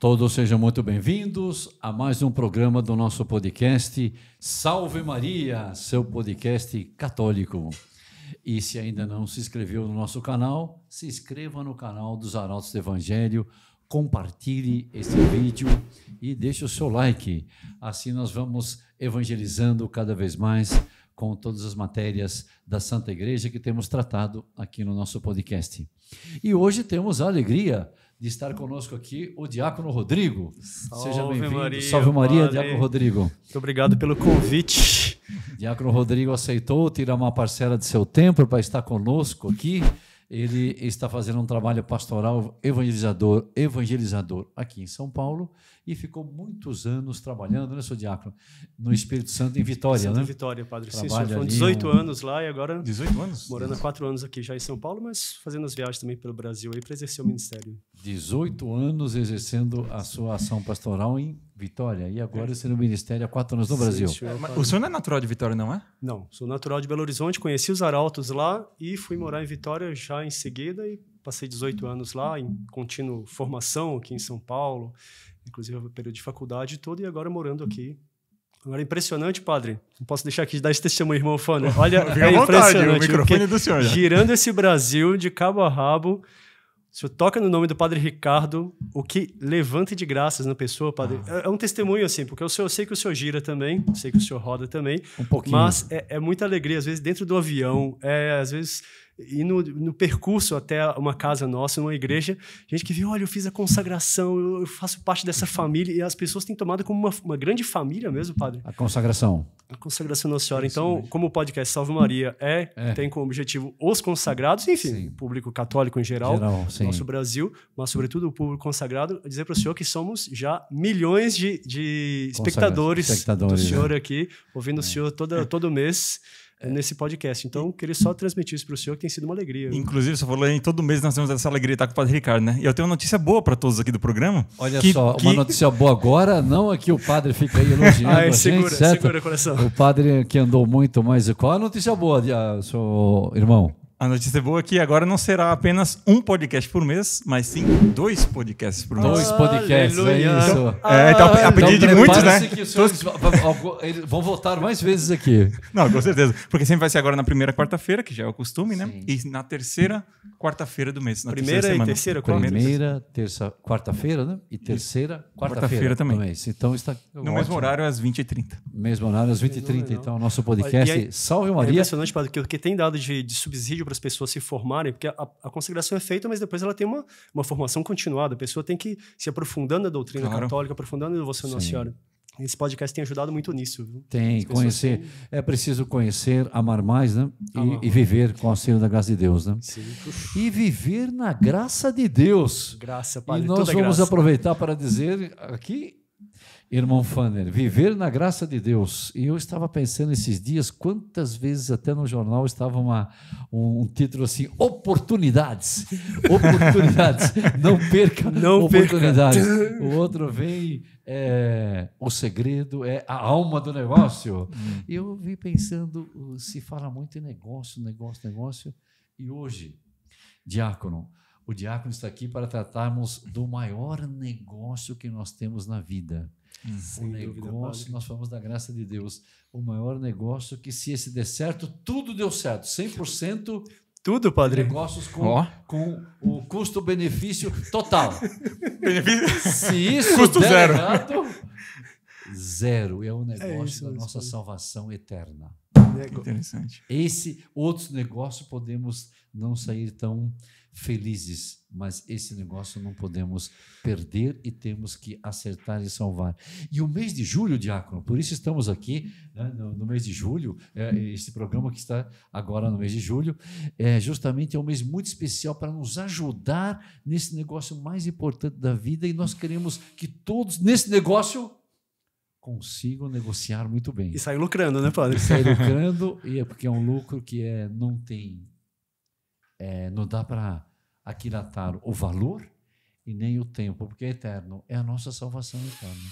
Todos sejam muito bem-vindos a mais um programa do nosso podcast Salve Maria, seu podcast católico. E se ainda não se inscreveu no nosso canal, se inscreva no canal dos Arautos do Evangelho, compartilhe esse vídeo e deixe o seu like. Assim nós vamos evangelizando cada vez mais com todas as matérias da Santa Igreja que temos tratado aqui no nosso podcast. E hoje temos a alegria de estar conosco aqui o Diácono Rodrigo. Salve Seja bem-vindo. Salve Maria, Maria, Diácono Rodrigo. Muito obrigado pelo convite. Diácono Rodrigo aceitou tirar uma parcela de seu tempo para estar conosco aqui ele está fazendo um trabalho pastoral evangelizador, evangelizador aqui em São Paulo e ficou muitos anos trabalhando, né, seu diácono, no Espírito Santo em Vitória, Santo né? Vitória, Padre Trabalha Cícero. Foram 18 um... anos lá e agora 18 anos. Morando há 4 anos aqui já em São Paulo, mas fazendo as viagens também pelo Brasil aí para exercer o ministério. 18 anos exercendo a sua ação pastoral em Vitória e agora você é. no Ministério há quatro anos no Sim, Brasil. o senhor não é natural de Vitória, não é? Não, sou natural de Belo Horizonte, conheci os arautos lá e fui hum. morar em Vitória já em seguida e passei 18 anos lá em contínua formação aqui em São Paulo, inclusive o período de faculdade todo e agora morando aqui. Agora, impressionante, padre. Não posso deixar aqui de dar esse testemunho, irmão Fano. Olha, é impressionante. Vontade, o microfone do senhor. Já. Girando esse Brasil de cabo a rabo, se toca no nome do Padre Ricardo, o que levanta de graças na pessoa, Padre. Ah. É, é um testemunho, assim, porque eu, eu sei que o senhor gira também, sei que o senhor roda também. Um pouquinho. Mas é, é muita alegria, às vezes dentro do avião, é, às vezes e no, no, percurso até uma casa nossa, uma igreja, gente que viu, olha, eu fiz a consagração, eu, eu faço parte dessa família, e as pessoas têm tomado como uma, uma grande família mesmo, padre. A consagração. A consagração Nossa Senhora. É então, mesmo. como o podcast Salve Maria é, é, tem como objetivo os consagrados, enfim, sim. público católico em geral, geral nosso Brasil, mas sobretudo o público consagrado, dizer para o senhor que somos já milhões de, de espectadores, espectadores, do senhor é. aqui, ouvindo o é. senhor toda, todo mês é. nesse podcast. Então, e... queria só transmitir isso para o senhor, que tem sido uma alegria. Inclusive, você falou em todo mês nós temos essa alegria de estar com o Padre Ricardo, né? E eu tenho uma notícia boa para todos aqui do programa. Olha que, só, que... uma notícia boa agora, não aqui é o padre fica aí elogiando Ai, a segura, gente, certo? Segura o coração. O padre que andou muito, mas qual é a notícia boa, seu irmão? A notícia boa é que agora não será apenas um podcast por mês, mas sim dois podcasts por mês. Dois podcasts, é Aleluia. é isso. Então, ah, é, então, a pedido então, de muitos, né? Que os senhores vão votar mais vezes aqui. Não, com certeza. Porque sempre vai ser agora na primeira quarta-feira, que já é o costume, né? E na terceira quarta-feira do mês. primeira terceira e terceira quarta-feira. Primeira, terça, quarta-feira, né? E terceira quarta-feira quarta também. Mês. Então está. No ótimo. mesmo horário, às 20h30. Mesmo horário, às 20h30. Então, nosso podcast, e aí, é Salve Maria. É impressionante, Padre, porque tem dado de, de subsídio para as pessoas se formarem, porque a, a, consagração é feita, mas depois ela tem uma, uma formação continuada. A pessoa tem que se aprofundando na doutrina claro. católica, aprofundando a Você Nossa Senhora. Esse podcast tem ajudado muito nisso. Viu? Tem, conhecer. Têm... É preciso conhecer, amar mais, né? E, e, viver com o auxílio da graça de Deus, né? Sim. E viver na graça de Deus. Graça, Padre. E nós vamos graça. aproveitar para dizer aqui Irmão Fanner, viver na graça de Deus. E eu estava pensando esses dias, quantas vezes até no jornal estava uma, um, um título assim: oportunidades. Oportunidades. Não perca Não oportunidades. Perca. O outro vem, é, o segredo é a alma do negócio. e hum. Eu vim pensando, uh, se fala muito em negócio, negócio, negócio. E hoje, diácono, o diácono está aqui para tratarmos do maior negócio que nós temos na vida Hum, o negócio, dúvida, nós falamos da graça de Deus, o maior negócio que se esse der certo, tudo deu certo, 100% tudo, padre. Negócios com, oh. com o custo-benefício total. Benefício? Se isso Custo der zero. errado, zero. É o é negócio é isso, da nossa isso. salvação eterna. interessante. Esse, outro negócio podemos não sair tão felizes, mas esse negócio não podemos perder e temos que acertar e salvar. E o mês de julho, Diácono, por isso estamos aqui né, no, no, mês de julho, é, esse programa que está agora no mês de julho, é justamente é um mês muito especial para nos ajudar nesse negócio mais importante da vida e nós queremos que todos nesse negócio consigam negociar muito bem. E sair lucrando, né, padre? E sair lucrando, e é porque é um lucro que é, não tem é, não dá para aquilatar o valor e nem o tempo, porque é eterno. É a nossa salvação eterna.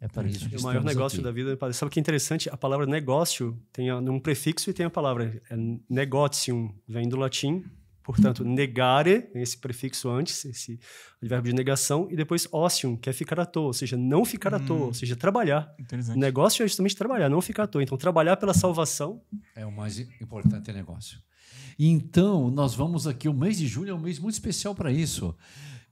É para é isso que O maior negócio aqui. da vida, é sabe o que é interessante? A palavra negócio tem um prefixo e tem a palavra é negotium, vem do latim, portanto, negare, esse prefixo antes, esse advérbio de negação, e depois ócio, que é ficar à toa, ou seja, não ficar à toa, ou hum. seja, trabalhar. Negócio é justamente trabalhar, não ficar à toa. Então, trabalhar pela salvação. É o mais importante negócio então, nós vamos aqui, o mês de julho é um mês muito especial para isso.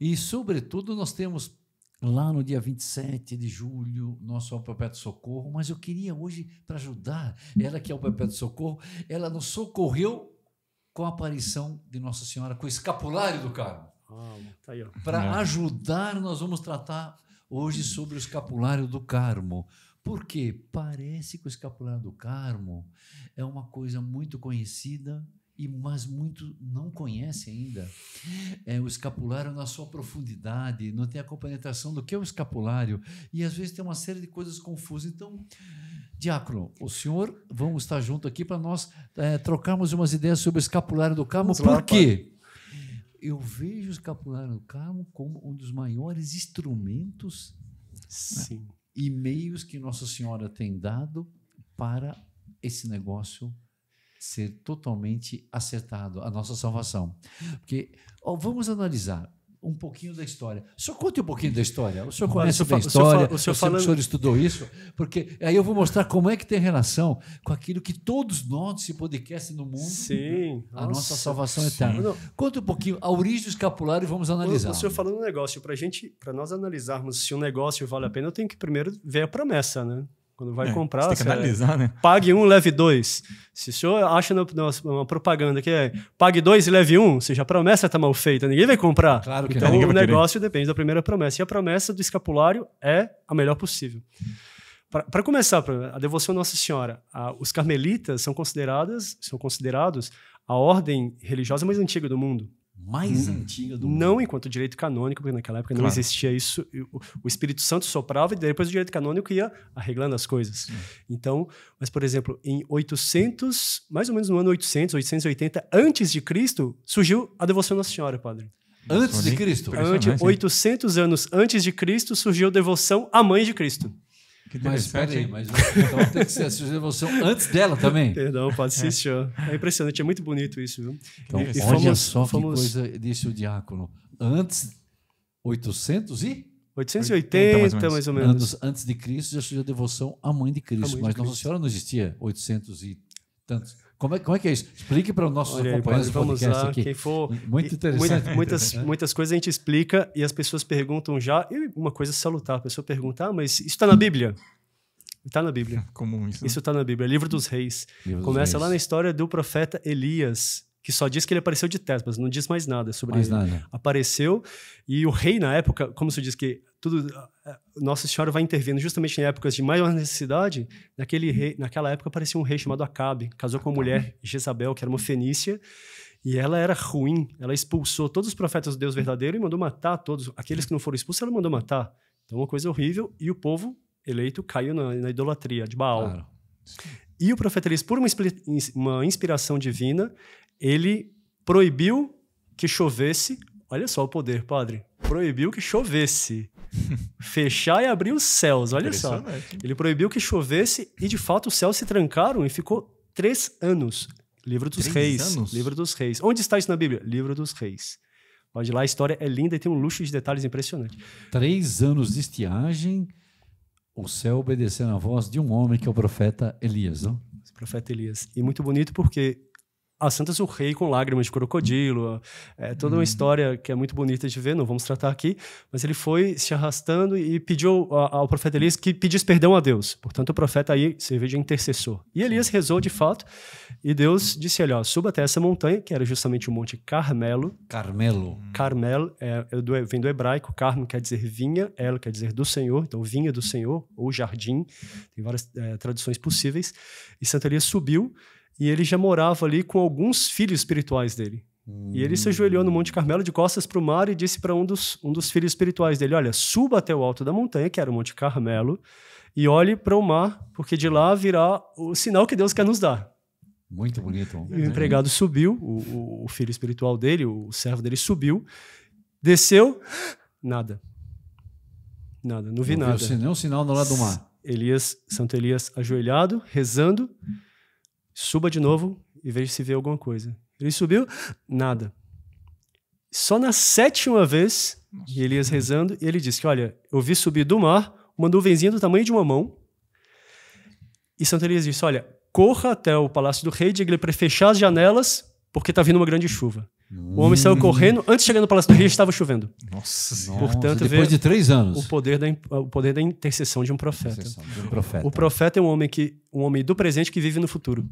E, sobretudo, nós temos lá no dia 27 de julho, nosso Alpa Perpétuo Socorro, mas eu queria hoje, para ajudar, ela que é o Perpétuo Socorro, ela nos socorreu com a aparição de Nossa Senhora, com o escapulário do Carmo. Ah, tá para é. ajudar, nós vamos tratar hoje sobre o escapulário do Carmo. Porque parece que o escapulário do Carmo é uma coisa muito conhecida, e mas muito não conhece ainda é, o escapulário na sua profundidade, não tem a compenetração do que é o escapulário e às vezes tem uma série de coisas confusas. Então, Diácono, o senhor, vamos estar junto aqui para nós é, trocarmos umas ideias sobre o escapulário do Carmo. Vamos por lá, quê? Pai. Eu vejo o escapulário do Carmo como um dos maiores instrumentos né, e meios que Nossa Senhora tem dado para esse negócio ser totalmente acertado a nossa salvação. Porque ó, vamos analisar um pouquinho da história. O senhor conte um pouquinho da história. O senhor conhece a história, o senhor, falando... o senhor estudou isso, porque aí eu vou mostrar como é que tem relação com aquilo que todos nós, esse podcast no mundo, sim, a nossa, nossa salvação sim. eterna. Não. Conta um pouquinho a origem do escapulário e vamos analisar. O, o senhor falando um negócio, para gente, para nós analisarmos se um negócio vale a pena, eu tenho que primeiro ver a promessa, né? Quando vai é, comprar, você tem que analisar, né? Pague um, leve dois. Se o senhor acha uma propaganda que é pague dois e leve um, seja a promessa está mal feita, ninguém vai comprar. Claro que então não. o negócio depende da primeira promessa. E a promessa do escapulário é a melhor possível. Para começar, a devoção à Nossa Senhora, a, os carmelitas são consideradas, são considerados a ordem religiosa mais antiga do mundo mais hum. antiga do mundo. Não enquanto direito canônico, porque naquela época claro. não existia isso. O Espírito Santo soprava e depois o direito canônico ia arreglando as coisas. Hum. Então, mas por exemplo, em 800, mais ou menos no ano 800, 880 antes de Cristo, surgiu a devoção à Nossa Senhora, padre. Antes de Cristo? Antes, 800 anos antes de Cristo surgiu a devoção à Mãe de Cristo. Que mas peraí, mas então tem que ser a devoção antes dela também. Perdão, pode ser, é. senhor. É impressionante, é muito bonito isso, viu? Então, e, olha fomos, só fomos... que coisa, disse o diácono. Antes, 800 e? 880, mais ou menos. Mais ou menos. Anos antes de Cristo, já surgiu a devoção à Mãe de Cristo. Mãe mas Cristo. Nossa Senhora não existia 800 e tantos. Como é, como é que é isso? Explique para os nossos Olha, companheiros vamos podcast lá, aqui. Quem for, Muito interessante. Muitas, muitas coisas a gente explica e as pessoas perguntam já. E uma coisa é salutar, a pessoa pergunta, ah, mas isso está na Bíblia? Está na Bíblia. Comum isso. Né? Isso está na Bíblia. Livro dos Reis. Livro dos Começa Reis. lá na história do profeta Elias, que só diz que ele apareceu de Tespas, não diz mais nada sobre mais ele. Nada. Apareceu e o rei na época, como se diz que tudo, Nossa Senhora vai intervindo justamente em épocas de maior necessidade. Naquele rei, naquela época aparecia um rei chamado Acabe, casou com uma mulher, Jezabel, que era uma fenícia, e ela era ruim. Ela expulsou todos os profetas do Deus verdadeiro e mandou matar todos. Aqueles que não foram expulsos, ela mandou matar. Então, uma coisa horrível. E o povo eleito caiu na, na idolatria de Baal. Claro. E o profeta Elias, por uma, uma inspiração divina, ele proibiu que chovesse. Olha só o poder, padre. Proibiu que chovesse. fechar e abrir os céus, olha só. Ele proibiu que chovesse e, de fato, os céus se trancaram e ficou três anos. Livro dos três Reis. Anos? Livro dos Reis. Onde está isso na Bíblia? Livro dos Reis. Pode ir lá, a história é linda e tem um luxo de detalhes impressionante. Três anos de estiagem, o céu obedecendo a voz de um homem que é o profeta Elias, não? O profeta Elias. E muito bonito porque a Santa o Rei com lágrimas de crocodilo, é toda uma uhum. história que é muito bonita de ver, não vamos tratar aqui, mas ele foi se arrastando e pediu ao profeta Elias que pedisse perdão a Deus. Portanto, o profeta aí serviu de intercessor. E Elias rezou de fato, e Deus disse ele, ó, suba até essa montanha, que era justamente o Monte Carmelo. Carmelo. Hum. Carmelo é, é do, vem do hebraico, Carmo quer dizer vinha, ela quer dizer do Senhor, então vinha do Senhor, ou jardim, tem várias é, traduções possíveis. E Santa Elias subiu, e ele já morava ali com alguns filhos espirituais dele. Hum. E ele se ajoelhou no Monte Carmelo de costas para o mar e disse para um dos, um dos filhos espirituais dele: Olha, suba até o alto da montanha, que era o Monte Carmelo, e olhe para o mar, porque de lá virá o sinal que Deus quer nos dar. Muito bonito. E o empregado subiu, o, o filho espiritual dele, o servo dele subiu, desceu, nada. Nada, não vi não nada. nenhum sinal no lado do mar. Elias, Santo Elias ajoelhado, rezando. Suba de novo e veja se vê alguma coisa. Ele subiu, nada. Só na sétima vez, Nossa. Elias rezando, e ele disse que, olha, eu vi subir do mar uma nuvenzinha do tamanho de uma mão. E Santo Elias disse, olha, corra até o palácio do rei, diga lhe para fechar as janelas, porque está vindo uma grande chuva. O homem saiu correndo, antes de chegar no Palácio do rei estava chovendo. Nossa Senhora. Depois de três anos. O poder da, o poder da intercessão de um profeta. De um profeta. O profeta é um homem, que, um homem do presente que vive no futuro.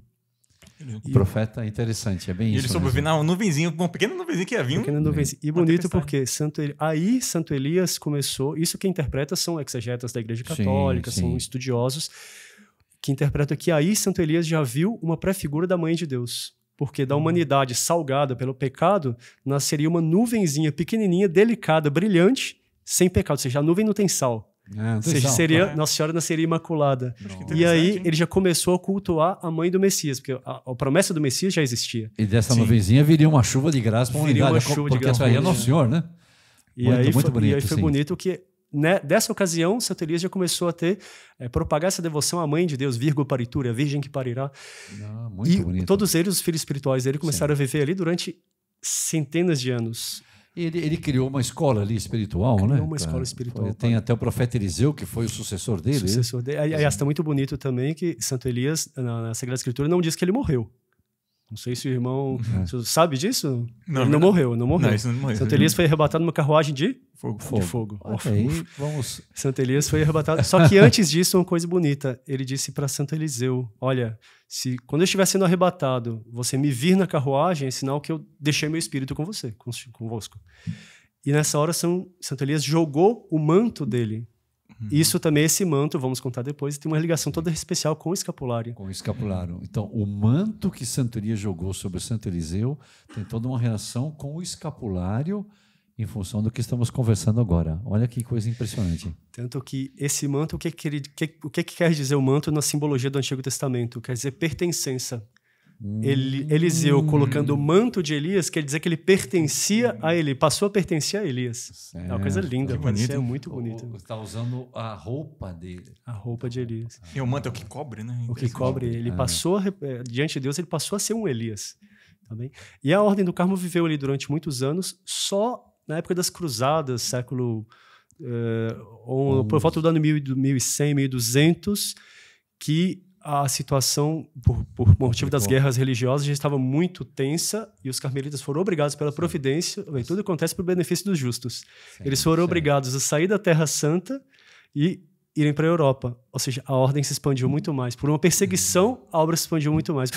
O profeta é interessante, é bem e isso. Ele sobrevive na nuvenzinha, uma pequena nuvenzinha que ia vir. Pequena nuvenzinha. E bonito porque Santo Eli... aí Santo Elias começou. Isso que interpreta são exegetas da Igreja Católica, sim, sim. são estudiosos que interpretam que aí Santo Elias já viu uma pré-figura da Mãe de Deus. Porque da hum. humanidade salgada pelo pecado, nasceria uma nuvenzinha pequenininha, delicada, brilhante, sem pecado. Ou seja, a nuvem não tem sal. É, seja, seria é. Nossa Senhora nasceria imaculada. E aí ele já começou a cultuar a mãe do Messias, porque a, a promessa do Messias já existia. E dessa Sim. nuvenzinha viria uma chuva de graça para Viria uma chuva de graça é para Nosso Senhor, né? E muito, aí, muito foi, bonito, e aí foi bonito que né, dessa ocasião, Santa Elias já começou a ter, é, propagar essa devoção à Mãe de Deus, Virgo Paritura, Virgem que parirá. Ah, muito e bonito. todos eles, os filhos espirituais dele, começaram sim. a viver ali durante centenas de anos ele, ele criou uma escola ali espiritual, criou né? Criou uma escola espiritual. Foi, tem até o profeta Eliseu, que foi o sucessor dele. O sucessor né? dele. Aliás, está é muito bonito também que Santo Elias, na Sagrada Escritura, não diz que ele morreu. Não sei se o irmão. É. sabe disso? Não, ele não, não morreu, não morreu. Não, isso não morreu. Santo Elias foi arrebatado numa carruagem de fogo. fogo. De fogo. Okay, vamos. Santo Elias foi arrebatado. Só que antes disso, uma coisa bonita. Ele disse para Santo Eliseu: Olha, se quando eu estiver sendo arrebatado, você me vir na carruagem, é sinal que eu deixei meu espírito com você, convosco. E nessa hora, São, Santo Elias jogou o manto dele Uhum. Isso também, esse manto, vamos contar depois, tem uma ligação toda especial com o escapulário. Com o escapulário. Então, o manto que Santoria jogou sobre o Santo Eliseu tem toda uma relação com o escapulário em função do que estamos conversando agora. Olha que coisa impressionante. Tanto que esse manto, o que, que, o que, que quer dizer o manto na simbologia do Antigo Testamento? Quer dizer pertencença, ele, Eliseu colocando o manto de Elias quer dizer que ele pertencia a ele, passou a pertencer a Elias. Certo. É uma coisa linda, bonito. é muito bonito. Está usando a roupa dele. A roupa de Elias. E o manto é o que cobre, né? O que cobre, ele ah. passou, eh, diante de Deus, ele passou a ser um Elias. Tá bem? E a Ordem do Carmo viveu ali durante muitos anos, só na época das Cruzadas, século. Uh, um, por volta do ano 1100, 1200, que a situação, por, por motivo das guerras religiosas, já estava muito tensa e os carmelitas foram obrigados pela providência, bem, tudo acontece para o benefício dos justos. Sim, Eles foram sim. obrigados a sair da Terra Santa e irem para a Europa. Ou seja, a ordem se expandiu muito mais. Por uma perseguição, a obra se expandiu muito mais.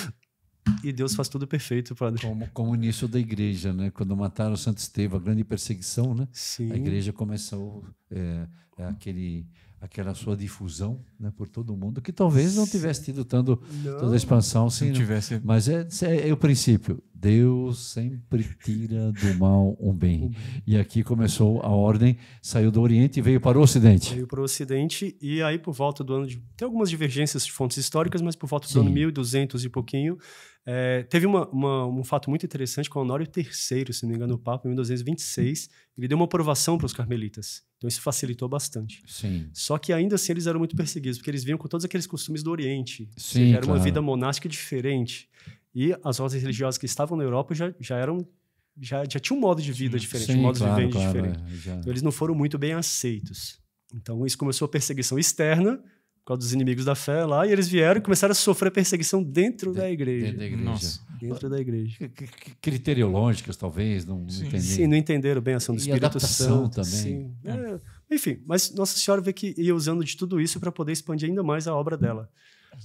E Deus faz tudo perfeito, padre. Como, como o início da igreja, né? Quando mataram Santo Estevão, a grande perseguição, né? Sim. A igreja começou é, é aquele aquela sua difusão né, por todo mundo, que talvez não tivesse tido tanto, não, toda a expansão. Sim, não né? tivesse... Mas é, é, é, o princípio. Deus sempre tira do mal um bem. E aqui começou a ordem, saiu do Oriente e veio para o Ocidente. Veio para o Ocidente, e aí por volta do ano de. Tem algumas divergências de fontes históricas, mas por volta do sim. ano 1200 e pouquinho. É, teve uma, uma, um fato muito interessante com Honório III, se não me engano, o Papa, em 1226. Ele deu uma aprovação para os carmelitas. Então isso facilitou bastante. Sim. Só que ainda assim eles eram muito perseguidos, porque eles vinham com todos aqueles costumes do Oriente. Sim, seja, era claro. uma vida monástica diferente. E as ordens religiosas que estavam na Europa já, já eram já, já tinha um modo de vida diferente, Sim, um modo claro, de viver claro, diferente. É, então, eles não foram muito bem aceitos. Então, isso começou a perseguição externa, por causa dos inimigos da fé lá, e eles vieram e começaram a sofrer perseguição dentro de, da igreja. Dentro da igreja. Nossa dentro da igreja. Criteriológicas, talvez, não sim. entenderam. Sim, não entenderam bem a ação do e Espírito Santo. também. Sim. É. É. Enfim, mas Nossa Senhora vê que ia usando de tudo isso para poder expandir ainda mais a obra dela.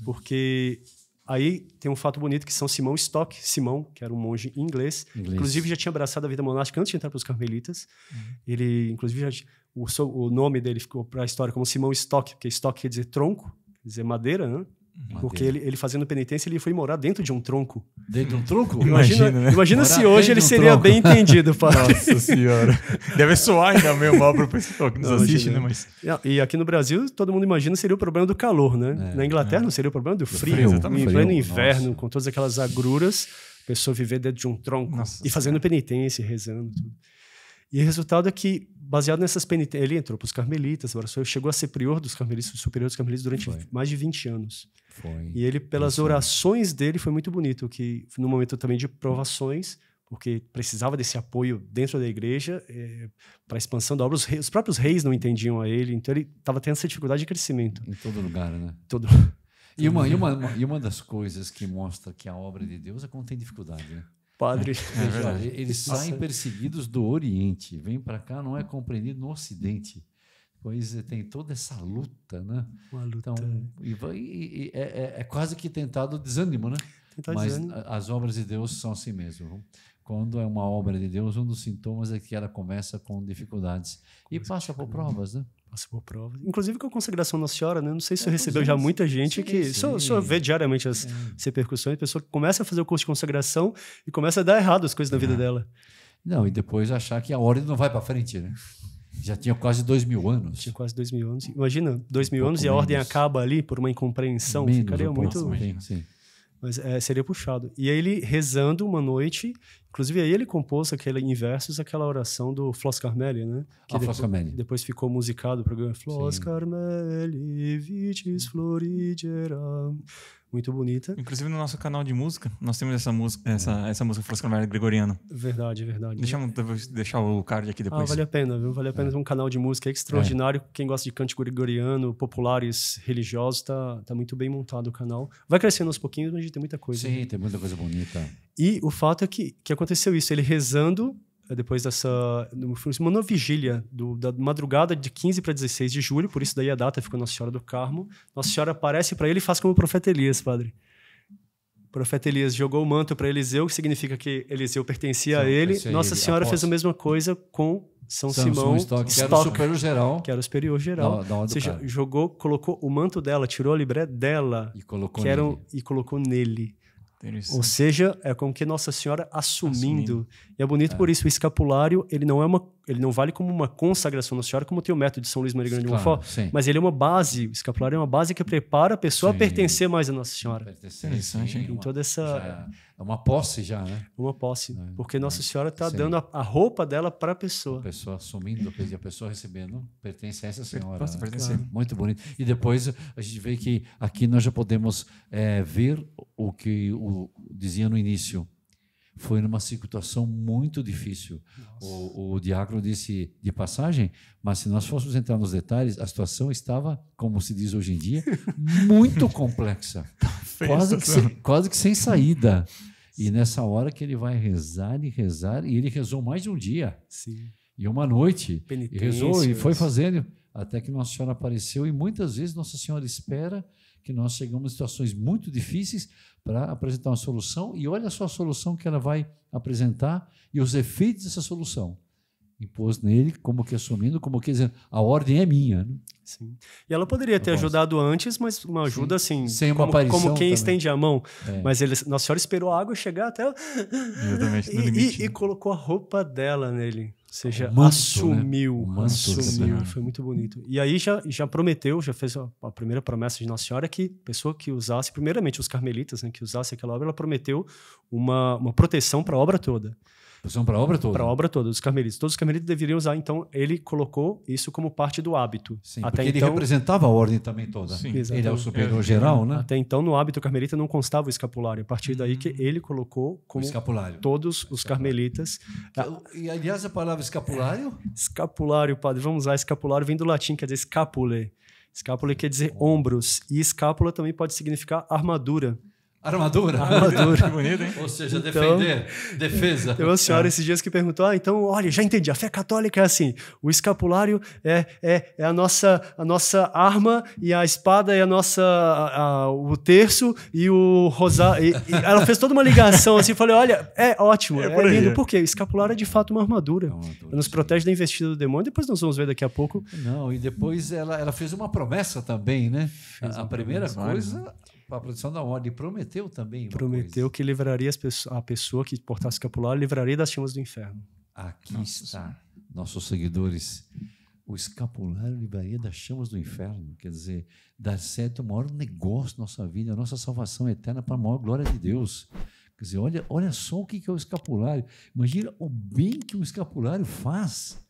Porque aí tem um fato bonito que São Simão Stock, Simão, que era um monge inglês, inglês. inclusive já tinha abraçado a vida monástica antes de entrar para os carmelitas. Uhum. Ele, inclusive, já, o, o nome dele ficou para a história como Simão Stock, porque Stock quer dizer tronco, quer dizer madeira, né? Uhum. Madeira. Porque ele, ele fazendo penitência, ele foi morar dentro de um tronco. Dentro de um tronco? Imagina, imagina, né? imagina se hoje ele um seria tronco. bem entendido, padre. Nossa senhora. Deve soar ainda meio mal para o pessoal que nos não, assiste, imagina. né? Mas... E aqui no Brasil, todo mundo imagina seria o problema do calor, né? É, Na Inglaterra é. não seria o problema do frio. frio em pleno inverno, Nossa. com todas aquelas agruras, a pessoa viver dentro de um tronco Nossa e fazendo penitência, rezando. Tudo. E o resultado é que baseado nessas penitências, ele entrou para os carmelitas, chegou a ser prior dos carmelitas, superior dos carmelitas durante foi. mais de 20 anos. Foi. E ele, pelas foi. orações dele, foi muito bonito, que no momento também de provações, porque precisava desse apoio dentro da igreja é, eh, para expansão da obra. Os, reis, os, próprios reis não entendiam a ele, então ele estava tendo essa dificuldade de crescimento. Em todo lugar, né? Todo. E uma, e, uma, e uma das coisas que mostra que a obra de Deus é quando tem dificuldade, né? Padres, É, é eles Nossa. saem perseguidos do Oriente, vêm para cá, não é compreendido no Ocidente. Pois é, tem toda essa luta, né? Uma luta. Então, né? e, vai, e, e é, é, é quase que tentado o desânimo, né? Tá Mas dizendo. Né? as obras de Deus são assim mesmo. Quando é uma obra de Deus, um dos sintomas é que ela começa com dificuldades e passa por provas, né? Passa por provas. Inclusive com a consagração Nossa Senhora, né? Não sei se é, recebeu já muita gente sim, que. Sim. O, senhor, o senhor vê diariamente as é. repercussões, a pessoa que começa a fazer o curso de consagração e começa a dar errado as coisas na vida é. dela. Não, e depois achar que a ordem não vai para frente, né? Já tinha quase dois mil anos. Tinha quase dois mil anos. Imagina, dois mil anos menos. e a ordem acaba ali por uma incompreensão. Menos Ficaria muito. Sim, sim mas é, seria puxado. E aí ele rezando uma noite, inclusive aí ele compôs aquele em versos aquela oração do Flos Carmeli, né? Ah, que ah, depois, Flos Carmeli. Depois ficou musicado o programa Flos Carmeli, vitis florigeram muito bonita. Inclusive no nosso canal de música, nós temos essa música, é. essa, essa música Froscamara gregoriano Verdade, verdade. Deixa eu deixar o card aqui depois. Ah, vale a pena, viu? Vale a pena é. um canal de música extraordinário. É. Quem gosta de cântico gregoriano, populares, religiosos, tá, tá muito bem montado o canal. Vai crescendo aos pouquinhos, mas a gente tem muita coisa. Sim, né? tem muita coisa bonita. E o fato é que, que aconteceu isso, ele rezando depois dessa. Foi uma vigília, do, da madrugada de 15 para 16 de julho, por isso daí a data ficou Nossa Senhora do Carmo. Nossa Senhora aparece para ele e faz como o profeta Elias, padre. O profeta Elias jogou o manto para Eliseu, que significa que Eliseu pertencia Sim, a ele. Nossa Senhora fez a mesma coisa com São, São Simão, Stock, Stock, que era o superior geral. Que era o superior geral. Da, da jogou, colocou o manto dela, tirou a libré dela, e colocou, nele. Um, e colocou nele. Ou seja, é como que Nossa Senhora assumindo. assumindo. E é bonito é. por isso, o escapulário, ele não é uma ele não vale como uma consagração na senhora, como tem o método de São Luís Maria Grande claro, de sim. mas ele é uma base, o escapulário é uma base que prepara a pessoa sim. a pertencer mais à Nossa Senhora. Pertencer, Em toda essa... É uma posse já, né? Uma posse, é, porque Nossa é, Senhora está dando a, a, roupa dela para a pessoa. A pessoa assumindo, a pessoa recebendo, pertence a essa senhora. Posso né? pertencer. Claro. Muito bonito. E depois a gente vê que aqui nós já podemos é, ver o que o, dizia no início, foi numa situação muito difícil. O, o, diácono disse de passagem, mas se nós fôssemos entrar nos detalhes, a situação estava, como se diz hoje em dia, muito complexa, tá quase que, sem, quase que sem saída. E nessa hora que ele vai rezar e rezar, e ele rezou mais de um dia Sim. e uma noite, e rezou e foi fazendo até que Nossa Senhora apareceu. E muitas vezes Nossa Senhora espera que nós chegamos em situações muito difíceis para apresentar uma solução e olha só a solução que ela vai apresentar e os efeitos dessa solução. Impôs nele, como que assumindo, como que dizendo, a ordem é minha. Né? Sim. E ela poderia ter ajudado antes, mas uma ajuda Sim. assim, Sem uma como, aparição como quem também. estende a mão. É. Mas ele, Nossa Senhora esperou a água chegar até. Exatamente, no limite, e, e, né? e colocou a roupa dela nele. Né? seja, manto, assumiu. Né? assumiu. Foi muito bonito. E aí já, já prometeu, já fez a, a, primeira promessa de Nossa Senhora que pessoa que usasse, primeiramente os carmelitas, né, que usasse aquela obra, ela prometeu uma, uma proteção para a obra toda. É para a obra toda? Para a obra toda, os carmelitas. Todos os carmelitas deveriam usar, então ele colocou isso como parte do hábito. Sim, Até porque então... ele representava a ordem também toda. Sim, Exatamente. ele é o é, superior é, geral, né? Até então, no hábito carmelita não constava o escapulário. A partir daí que hum. ele colocou como todos os carmelitas. E, aliás, a palavra escapulário? É. Escapulário, padre. Vamos usar escapulário, vem do latim, quer dizer escapule. escapule quer dizer ombros e escápula também pode significar armadura. Armadura? Armadura. que bonito, hein? Ou seja, então, defender, defesa. Teve uma senhora é. esses dias que perguntou: ah, então, olha, já entendi, a fé católica é assim: o escapulário é, é, é a, nossa, a nossa arma e a espada é a nossa. A, a, o terço e o rosário. E, e ela fez toda uma ligação assim, falei: olha, é ótimo, é, é por lindo. É. Por quê? O escapulário é de fato uma armadura. Não, é ela nos protege da investida do demônio, depois nós vamos ver daqui a pouco. Não, e depois ela, ela fez uma promessa também, né? Fez a, a primeira coisa. Né? para a produção da ordem prometeu também. prometeu coisa. que livraria a pessoa que portasse capular, livraria das chamas do inferno. Aqui Nossa. está, nossos seguidores. O escapulário livraria das chamas do inferno. Quer dizer, dar certo o maior negócio da nossa vida, a nossa salvação eterna para a maior glória de Deus. Quer dizer, olha, olha só o que é o escapulário. Imagina o bem que o escapulário faz.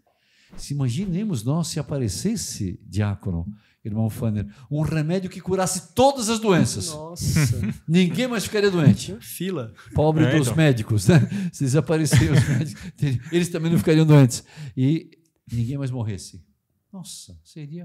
Se imaginemos nós se aparecesse, diácono, irmão Fanner, um remédio que curasse todas as doenças. Nossa. Ninguém mais ficaria doente. Fila. Pobre é, dos então. médicos, né? Se desaparecerem os médicos, eles também não ficariam doentes. E ninguém mais morresse. Nossa, seria.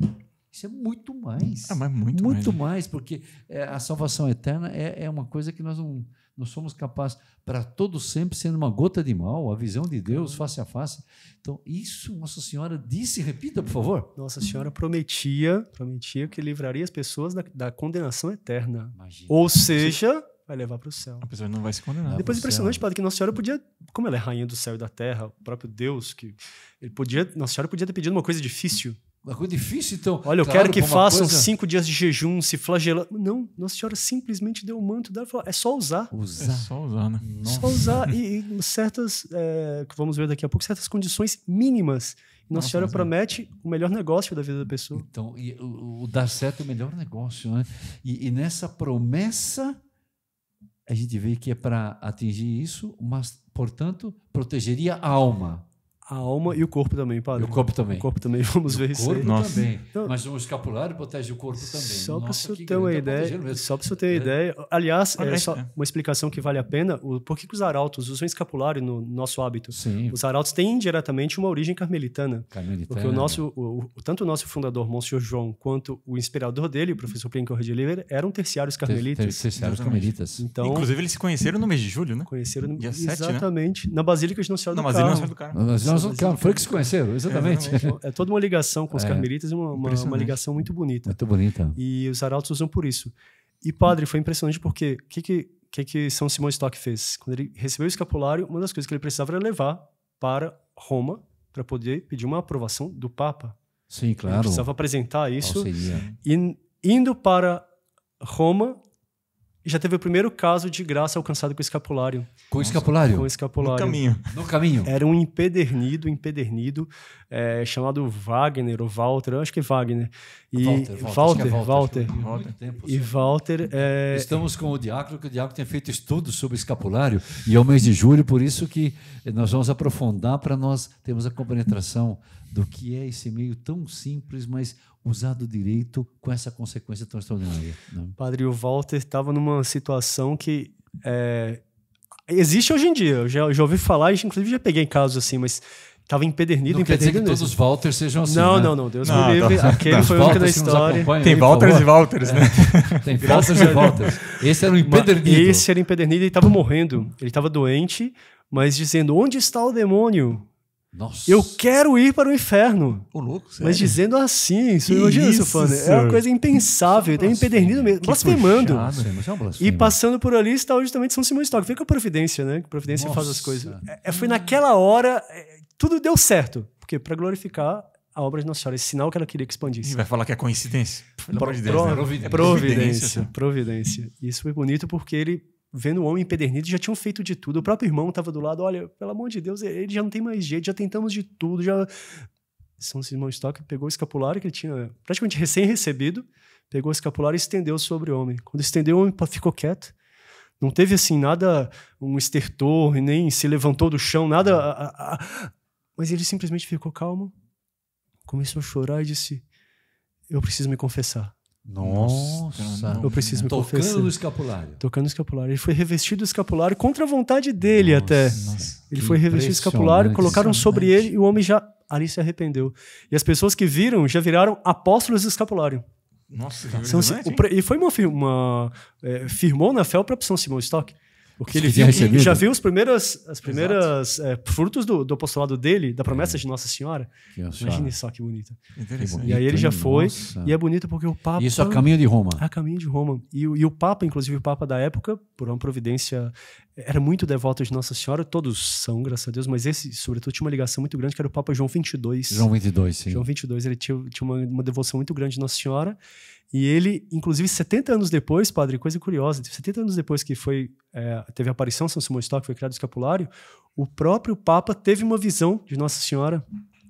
Isso é muito mais. É mas muito, muito mais. Né? mais porque é, a salvação eterna é, é uma coisa que nós não nós somos capazes para todos sempre sendo uma gota de mal, a visão de Deus face a face. Então, isso Nossa Senhora disse, repita, por favor. Nossa Senhora prometia, prometia que livraria as pessoas da, da condenação eterna. Imagina. Ou seja, vai levar para o céu. A pessoa não vai se condenar. Depois, é impressionante, céu. padre, que Nossa Senhora podia, como ela é rainha do céu e da terra, o próprio Deus, que ele podia, Nossa Senhora podia ter pedido uma coisa difícil. Uma coisa difícil, então. Olha, eu claro, quero que façam coisa... cinco dias de jejum, se flagelando. Não, Nossa Senhora simplesmente deu o manto dela e falou: é só usar. usar. É só usar, né? É Nossa. Só usar e, e certas, é, que vamos ver daqui a pouco, certas condições mínimas. Nossa, Nossa Senhora é. promete o melhor negócio da vida da pessoa. Então, e, o, o, dar certo é o melhor negócio, né? E, e nessa promessa, a gente vê que é para atingir isso, mas, portanto, protegeria a alma a alma e o corpo também, padre. O corpo também. O corpo também, vamos ver isso aí. Nossa. também. Então, Mas o escapulário protege o corpo também. Só para tá você ter uma ideia. só para você ter uma ideia. Aliás, é só né? uma explicação que vale a pena. O, por que, que os arautos usam escapulário no nosso hábito? Sim. Os arautos têm indiretamente uma origem carmelitana. Carmelitana. Porque o nosso, o, o, tanto o nosso fundador, Monsenhor João, quanto o inspirador dele, o uhum. professor Plínio de Oliveira, eram terciários carmelitas. Ter, ter, terciários carmelitas. Então, Inclusive, eles se conheceram no mês de julho, né? Conheceram no, Dia 7, Né? Na Basílica de Nossa Senhora na do Basílica Carmo. Na Basílica de do Carmo são, foi que se conheceram, exatamente. É, é, toda uma ligação com os é, carmelitas, uma, uma, uma, ligação muito bonita. Muito bonita. E os arautos usam por isso. E, padre, foi impressionante porque o que, que, que, que São Simão Stock fez? Quando ele recebeu o escapulário, uma das coisas que ele precisava era levar para Roma para poder pedir uma aprovação do Papa. Sim, claro. Ele precisava apresentar isso. seria. E indo para Roma, já teve o primeiro caso de graça alcançado com escapulário. Com Nossa. escapulário? Com escapulário. No caminho. No caminho. Era um empedernido, empedernido, é, chamado Wagner ou Walter, acho que é Wagner. E Walter, Walter. É Walter, Walter. e Walter. É... Estamos com o Diácono, que o Diácono tem feito estudos sobre escapulário, e é o mês de julho, por isso que nós vamos aprofundar para nós termos a compenetração do que é esse meio tão simples, mas usado direito com essa consequência tão extraordinária. Né? Padre, o Walter estava numa situação que é, existe hoje em dia. Eu já, já ouvi falar, inclusive já peguei em casos assim, mas estava empedernido, não quer empedernido. Quer dizer que todos os Walters sejam assim. Não, né? não, não. Deus não, me livre. Tá, Aquele tá, foi o único da história. Tem aí, Walters e Walters, é. né? Tem Walters e Walters. Esse era um empedernido. Esse era empedernido e estava morrendo. Ele estava doente, mas dizendo: Onde está o demônio? Nossa. Eu quero ir para o inferno. Ô, louco, sério? Mas dizendo assim, imagina né? é é isso, É uma coisa impensável, tem um empedernido mesmo, que blasfemando. e passando por ali está hoje também São Simão Stock. Vê que a providência, né? Que a providência Nossa. faz as coisas. É, é, foi naquela hora, é, tudo deu certo. Porque para glorificar a obra de Nossa Senhora, esse sinal que ela queria que expandisse. E vai falar que é coincidência? Pelo Pro, amor né? providência. Providência, providência. Isso foi bonito porque ele vendo o homem empedernido, já tinham feito de tudo. O próprio irmão estava do lado, olha, pelo amor de Deus, ele já não tem mais jeito, já tentamos de tudo, já... São Simão Stock pegou o escapulário que ele tinha praticamente recém-recebido, pegou o escapulário e estendeu sobre o homem. Quando estendeu, o homem ficou quieto. Não teve, assim, nada, um estertor, nem se levantou do chão, nada... A, a, a... Mas ele simplesmente ficou calmo, começou a chorar e disse, eu preciso me confessar. Nossa, eu preciso me Tocando confessar. Tocando o escapulário. Tocando o escapulário. Ele foi revestido do escapulário contra a vontade dele Nossa, até. Nossa, ele foi revestido do escapulário, colocaram sobre ele e o homem já ali se arrependeu. E as pessoas que viram já viraram apóstolos do escapulário. Nossa, que São, o, E foi uma, uma é, firmou na fé o próprio São Simão Stock porque que ele viu, recebido. já viu os primeiros, as primeiras é, frutos do, do apostolado dele, da promessa é. de Nossa Senhora. Imagine só que bonito. Interessante. E aí ele já foi. Nossa. E é bonito porque o Papa. Isso a caminho de Roma. A caminho de Roma. E, e o Papa, inclusive o Papa da época, por uma providência, era muito devoto de Nossa Senhora. Todos são, graças a Deus, mas esse, sobretudo, tinha uma ligação muito grande que era o Papa João 22. João 22, sim. João 22, ele tinha, tinha uma, uma devoção muito grande de Nossa Senhora. E ele, inclusive, 70 anos depois, padre, coisa curiosa, 70 anos depois que foi é, teve a aparição de São Simão Stock, foi criado o escapulário, o próprio Papa teve uma visão de Nossa Senhora.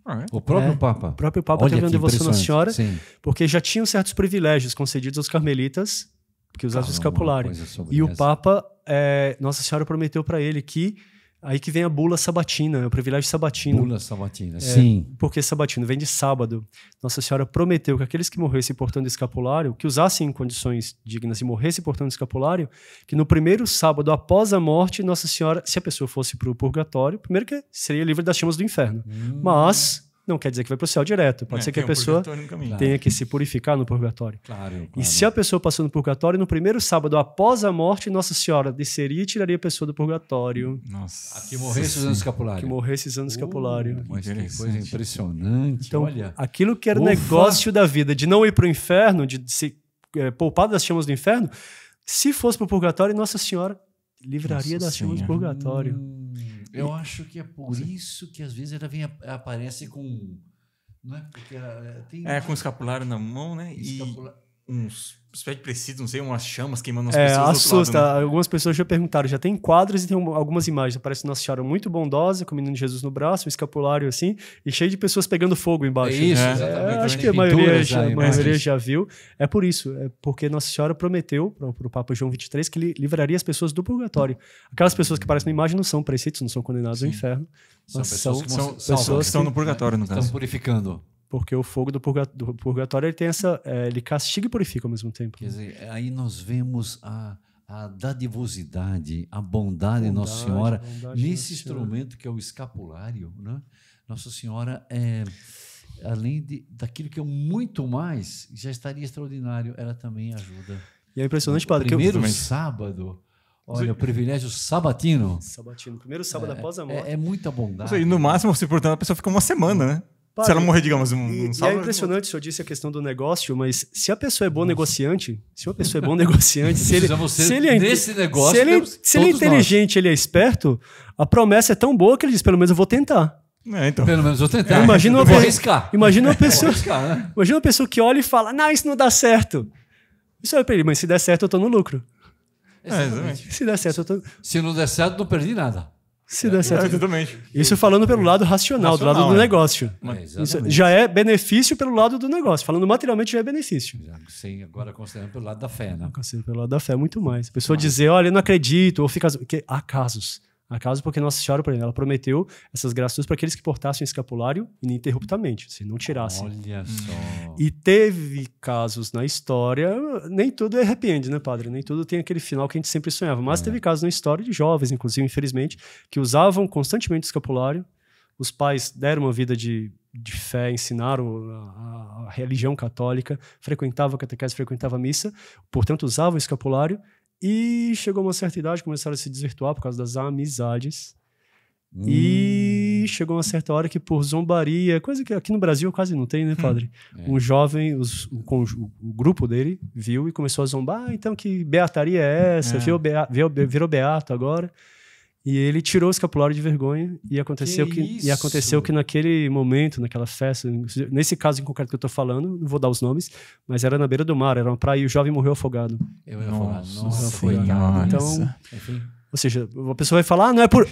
Ah, é? O próprio é, Papa. O próprio Papa Olha teve uma devoção a Nossa Senhora, Sim. porque já tinham certos privilégios concedidos aos carmelitas que usavam o escapulário. E essa. o Papa, é, Nossa Senhora prometeu para ele que Aí que vem a bula sabatina, é o privilégio sabatino. Bula sabatina, é, sim. Porque sabatino vem de sábado. Nossa Senhora prometeu que aqueles que morressem portando escapulário, que usassem em condições dignas e morressem portando escapulário, que no primeiro sábado após a morte, Nossa Senhora, se a pessoa fosse para o purgatório, primeiro que seria livre das chamas do inferno. Hum. Mas não quer dizer que vai para o céu direto. Pode é, ser que a pessoa um tenha que se purificar no purgatório. Claro, claro. E se a pessoa passou no purgatório, no primeiro sábado após a morte, Nossa Senhora desceria e tiraria a pessoa do purgatório. Nossa. A que morresse anos escapulário. Que morresse usando uh, escapulário. Mas que coisa impressionante. Então, Olha. aquilo que era Ufa. negócio da vida, de não ir para o inferno, de se é, poupar das chamas do inferno, se fosse para o purgatório, Nossa Senhora livraria Nossa das chamas do purgatório. Hum. Eu acho que é por isso que às vezes ela vem aparece com. Né? Porque ela eh, tem é, com escapulário na mão, né? Escapulário. E uns espécie preciso, não sei, umas chamas queimando as é, pessoas. Assusta. Lado, né? Algumas pessoas já perguntaram, já tem quadros e tem algumas imagens. Aparece Nossa Senhora muito bondosa, com o menino Jesus no braço, um escapulário assim, e cheio de pessoas pegando fogo embaixo. É isso, né? é, acho que a maioria, já, a maioria já viu. É por isso, é porque Nossa Senhora prometeu para o Papa João 23 que ele livraria as pessoas do purgatório. Aquelas pessoas que aparecem na imagem não são precisos, não são condenados Sim. ao inferno. São pessoas, são, que, são, pessoas que estão no purgatório, no caso. Estão purificando. Porque o fogo do purgatório, ele tem essa. É, ele castiga e purifica ao mesmo tempo. Quer né? dizer, aí nós vemos a, a dadivosidade, a bondade, de Nossa Senhora bondade nesse Nossa instrumento Senhora. que é o escapulário, né? Nossa Senhora é além de, daquilo que é muito mais, já estaria extraordinário, ela também ajuda. E é impressionante, no padre, primeiro que eu... sábado, Olha, o privilégio sabatino. Sabatino, primeiro sábado é, após a é, morte. É, é muita bondade. E no máximo, se portanto, a pessoa fica uma semana, né? Pá, se ela morrer, digamos, um, e, e é impressionante, o senhor disse a questão do negócio, mas se a pessoa é bom Nossa. negociante, se uma pessoa é bom negociante, se ele, se ele é, nesse é negócio, se ele, se ele é inteligente, nós. ele é esperto, a promessa é tão boa que ele diz, pelo menos eu vou tentar. É, então. Pelo menos vou tentar. imagina uma, vou arriscar. Imagina uma pessoa, arriscar, né? imagina uma pessoa que olha e fala, não, isso não dá certo. Isso é pra ele, mas se der certo, eu tô no lucro. Exatamente. Se der certo, eu tô... Se não der certo, não perdi nada se der certo. É, exatamente. Isso falando pelo lado racional, racional do lado do né? é. negócio. Isso já é benefício pelo lado do negócio. Falando materialmente, já é benefício. sim, agora considerando pelo lado da fé, né? Considerando pelo lado da fé, muito mais. A pessoa ah. dizer, olha, eu não acredito, ou fica. Porque há casos a casa porque Nossa Senhora, por exemplo, ela prometeu essas graças para aqueles que portassem o escapulário ininterruptamente, se não tirassem. Olha hum. só. E teve casos na história, nem tudo é happy né, padre? Nem tudo tem aquele final que a gente sempre sonhava, mas é. teve casos na história de jovens, inclusive, infelizmente, que usavam constantemente o escapulário, os pais deram uma vida de, de fé, ensinaram a, a, religião católica, frequentava a catequese, frequentava a missa, portanto usavam o escapulário e chegou uma certa idade, começaram a se desvirtuar por causa das amizades. Hum. E chegou uma certa hora que, por zombaria, coisa que aqui no Brasil quase não tem, né, hum, padre? É. Um jovem, os, o, o, o, grupo dele, viu e começou a zombar. Ah, então, que beataria é essa? É. Virou, bea, virou, virou beato agora. E ele tirou o escapulário de vergonha e aconteceu que, que e aconteceu que naquele momento, naquela festa, nesse caso em concreto que eu tô falando, não vou dar os nomes, mas era na beira do mar, era uma praia e o jovem morreu afogado. Eu ia afogado. Nossa, afogado. Então, Enfim. ou seja, a pessoa vai falar, ah, não é por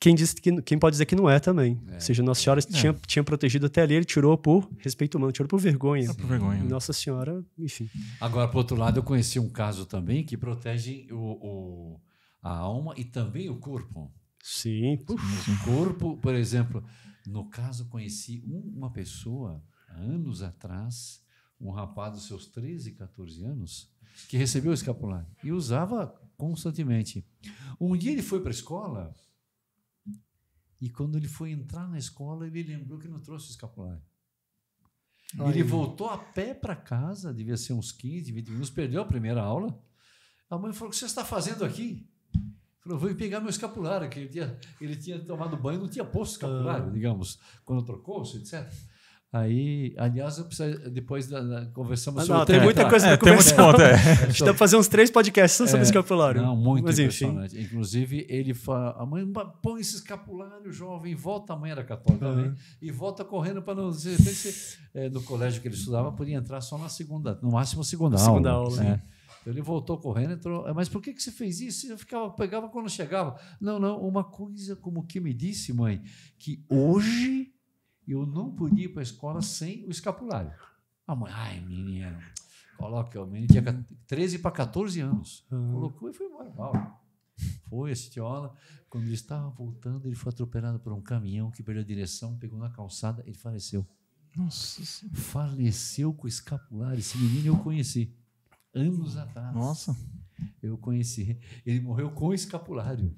quem, diz que, quem pode dizer que não é também. É. Ou seja, Nossa Senhora é. tinha, tinha protegido até ali, ele tirou por respeito humano, tirou por vergonha. por vergonha. Né? Nossa Senhora, enfim. Agora, por outro lado, eu conheci um caso também que protege o, o a alma e também o corpo. Sim. Puxa. O corpo, por exemplo, no caso, conheci uma pessoa anos atrás, um rapaz dos seus 13, 14 anos, que recebeu o escapulário e usava constantemente. Um dia ele foi para a escola e quando ele foi entrar na escola, ele lembrou que não trouxe o escapulário. Aí. Ele voltou a pé para casa, devia ser uns 15, 20 minutos, perdeu a primeira aula. A mãe falou: O que você está fazendo aqui? Falou, vou pegar meu escapulário, que ele tinha, ele tinha tomado banho, não tinha posto escapulário, ah. digamos, quando trocou-se, etc. Aí, aliás, preciso, depois da, da, conversamos ah, sobre... Não, é, tem muita coisa para é, conversar. Muita, é. A gente deve fazer uns três podcasts sobre é, escapulário. Não, muito Mas, impressionante. Enfim. Inclusive, ele fala, a mãe põe esse escapulário, jovem, volta, a mãe era católica também, né? e volta correndo para não... é, no colégio que ele estudava, podia entrar só na segunda, no máximo segunda aula. Segunda aula, é. né? Ele voltou correndo, entrou. Ah, mas por que, que você fez isso? Eu ficava, pegava quando chegava. Não, não, uma coisa como que me disse, mãe, que hoje eu não podia ir para a escola sem o escapulário. A mãe, ai, menino, coloca o menino, tinha 13 para 14 anos. Colocou e foi embora. Mal. Foi, assistiu aula. Quando ele estava voltando, ele foi atropelado por um caminhão que perdeu a direção, pegou na calçada, ele faleceu. Nossa Faleceu com o escapulário. Esse menino eu conheci anos atrás. Nossa. Eu conheci. Ele morreu com escapulário.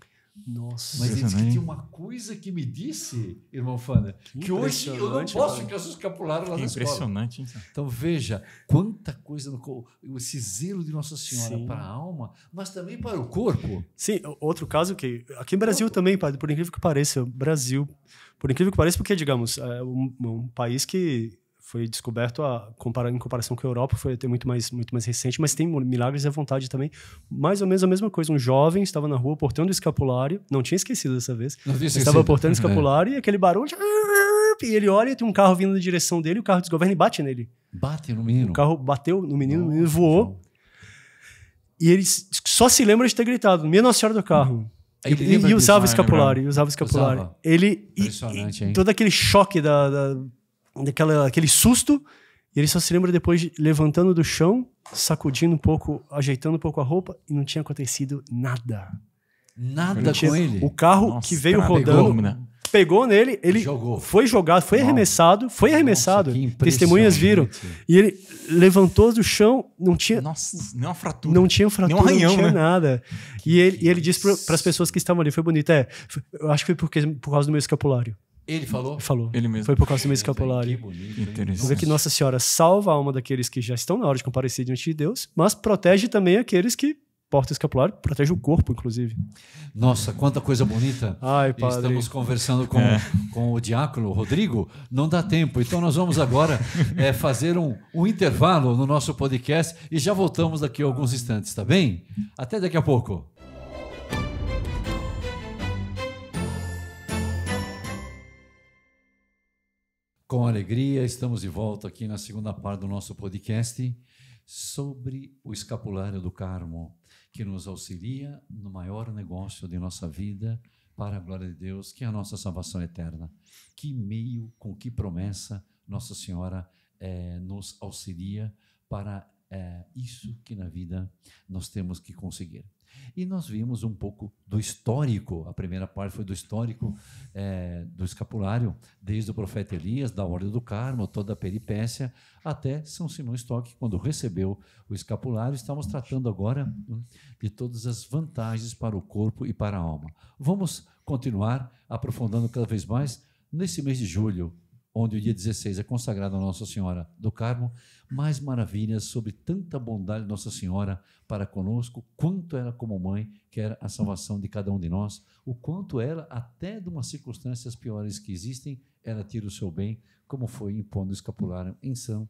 Nossa. Mas ele disse que tinha uma coisa que me disse, irmão Fana, que, que hoje eu não posso mano. ficar sem escapulário lá que na impressionante, escola. Impressionante. Então veja quanta coisa, no, esse zelo de Nossa Senhora para a alma, mas também para o corpo. Sim, outro caso que aqui no Brasil também, por incrível que pareça, Brasil, por incrível que pareça, porque digamos é um, um país que foi descoberto a, em comparação com a Europa, foi até muito mais, muito mais recente, mas tem milagres à vontade também. Mais ou menos a mesma coisa. Um jovem estava na rua portando o escapulário, não tinha esquecido dessa vez. Esquecido. Estava portando o é. escapulário é. e aquele barulho. E ele olha e tem um carro vindo na direção dele, o carro desgoverna e bate nele. Bate no menino. O carro bateu no menino, o menino voou. E ele só se lembra de ter gritado: menos Nossa Senhora do Carro. E, e, né? e, usava o escapulário, usava escapulário. Usava. Ele. E, e, todo aquele choque da, da daquela, aquele susto, e ele só se lembra depois de, levantando do chão, sacudindo um pouco, ajeitando um pouco a roupa, e não tinha acontecido nada. Nada tinha, com ele? O carro Nossa, que veio cara, rodando... Pegou, né? pegou nele, ele Jogou. foi jogado, foi arremessado, foi arremessado. Nossa, Testemunhas viram. E ele levantou do chão, não tinha. Nossa, não fratura. Não tinha fratura, nem um arranhão, não tinha né? nada. E ele, e ele disse para as pessoas que estavam ali, foi bonito. É, eu acho que foi porque, por causa do meu escapulário. Ele falou? Falou. Ele mesmo. Foi por causa do meu escapulari. Que bonito. Interessante. que Nossa Senhora salva a alma daqueles que já estão na hora de comparecer diante de Deus, mas protege também aqueles que porta escapular protege o corpo, inclusive. Nossa, quanta coisa bonita. Ai, padre. Estamos conversando com, é. com o diácono Rodrigo. Não dá tempo, então nós vamos agora é, fazer um, um intervalo no nosso podcast e já voltamos daqui a alguns instantes, tá bem? Até daqui a pouco. Com alegria, estamos de volta aqui na segunda parte do nosso podcast sobre o escapulário do Carmo, que nos auxilia no maior negócio de nossa vida, para a glória de Deus, que é a nossa salvação eterna. Que meio, com que promessa Nossa Senhora eh, nos auxilia para eh, isso que na vida nós temos que conseguir. E nós vimos um pouco do histórico, a primeira parte foi do histórico é, do escapulário, desde o profeta Elias, da Ordem do Carmo, toda a peripécia, até São Simão Stock, quando recebeu o escapulário. Estamos tratando agora hum, de todas as vantagens para o corpo e para a alma. Vamos continuar aprofundando cada vez mais nesse mês de julho, onde o dia 16 é consagrado a Nossa Senhora do Carmo, mais maravilhas sobre tanta bondade de Nossa Senhora para conosco, quanto ela como mãe quer a salvação de cada um de nós, o quanto ela, até de umas circunstâncias piores que existem, ela tira o seu bem, como foi impondo o escapulário em São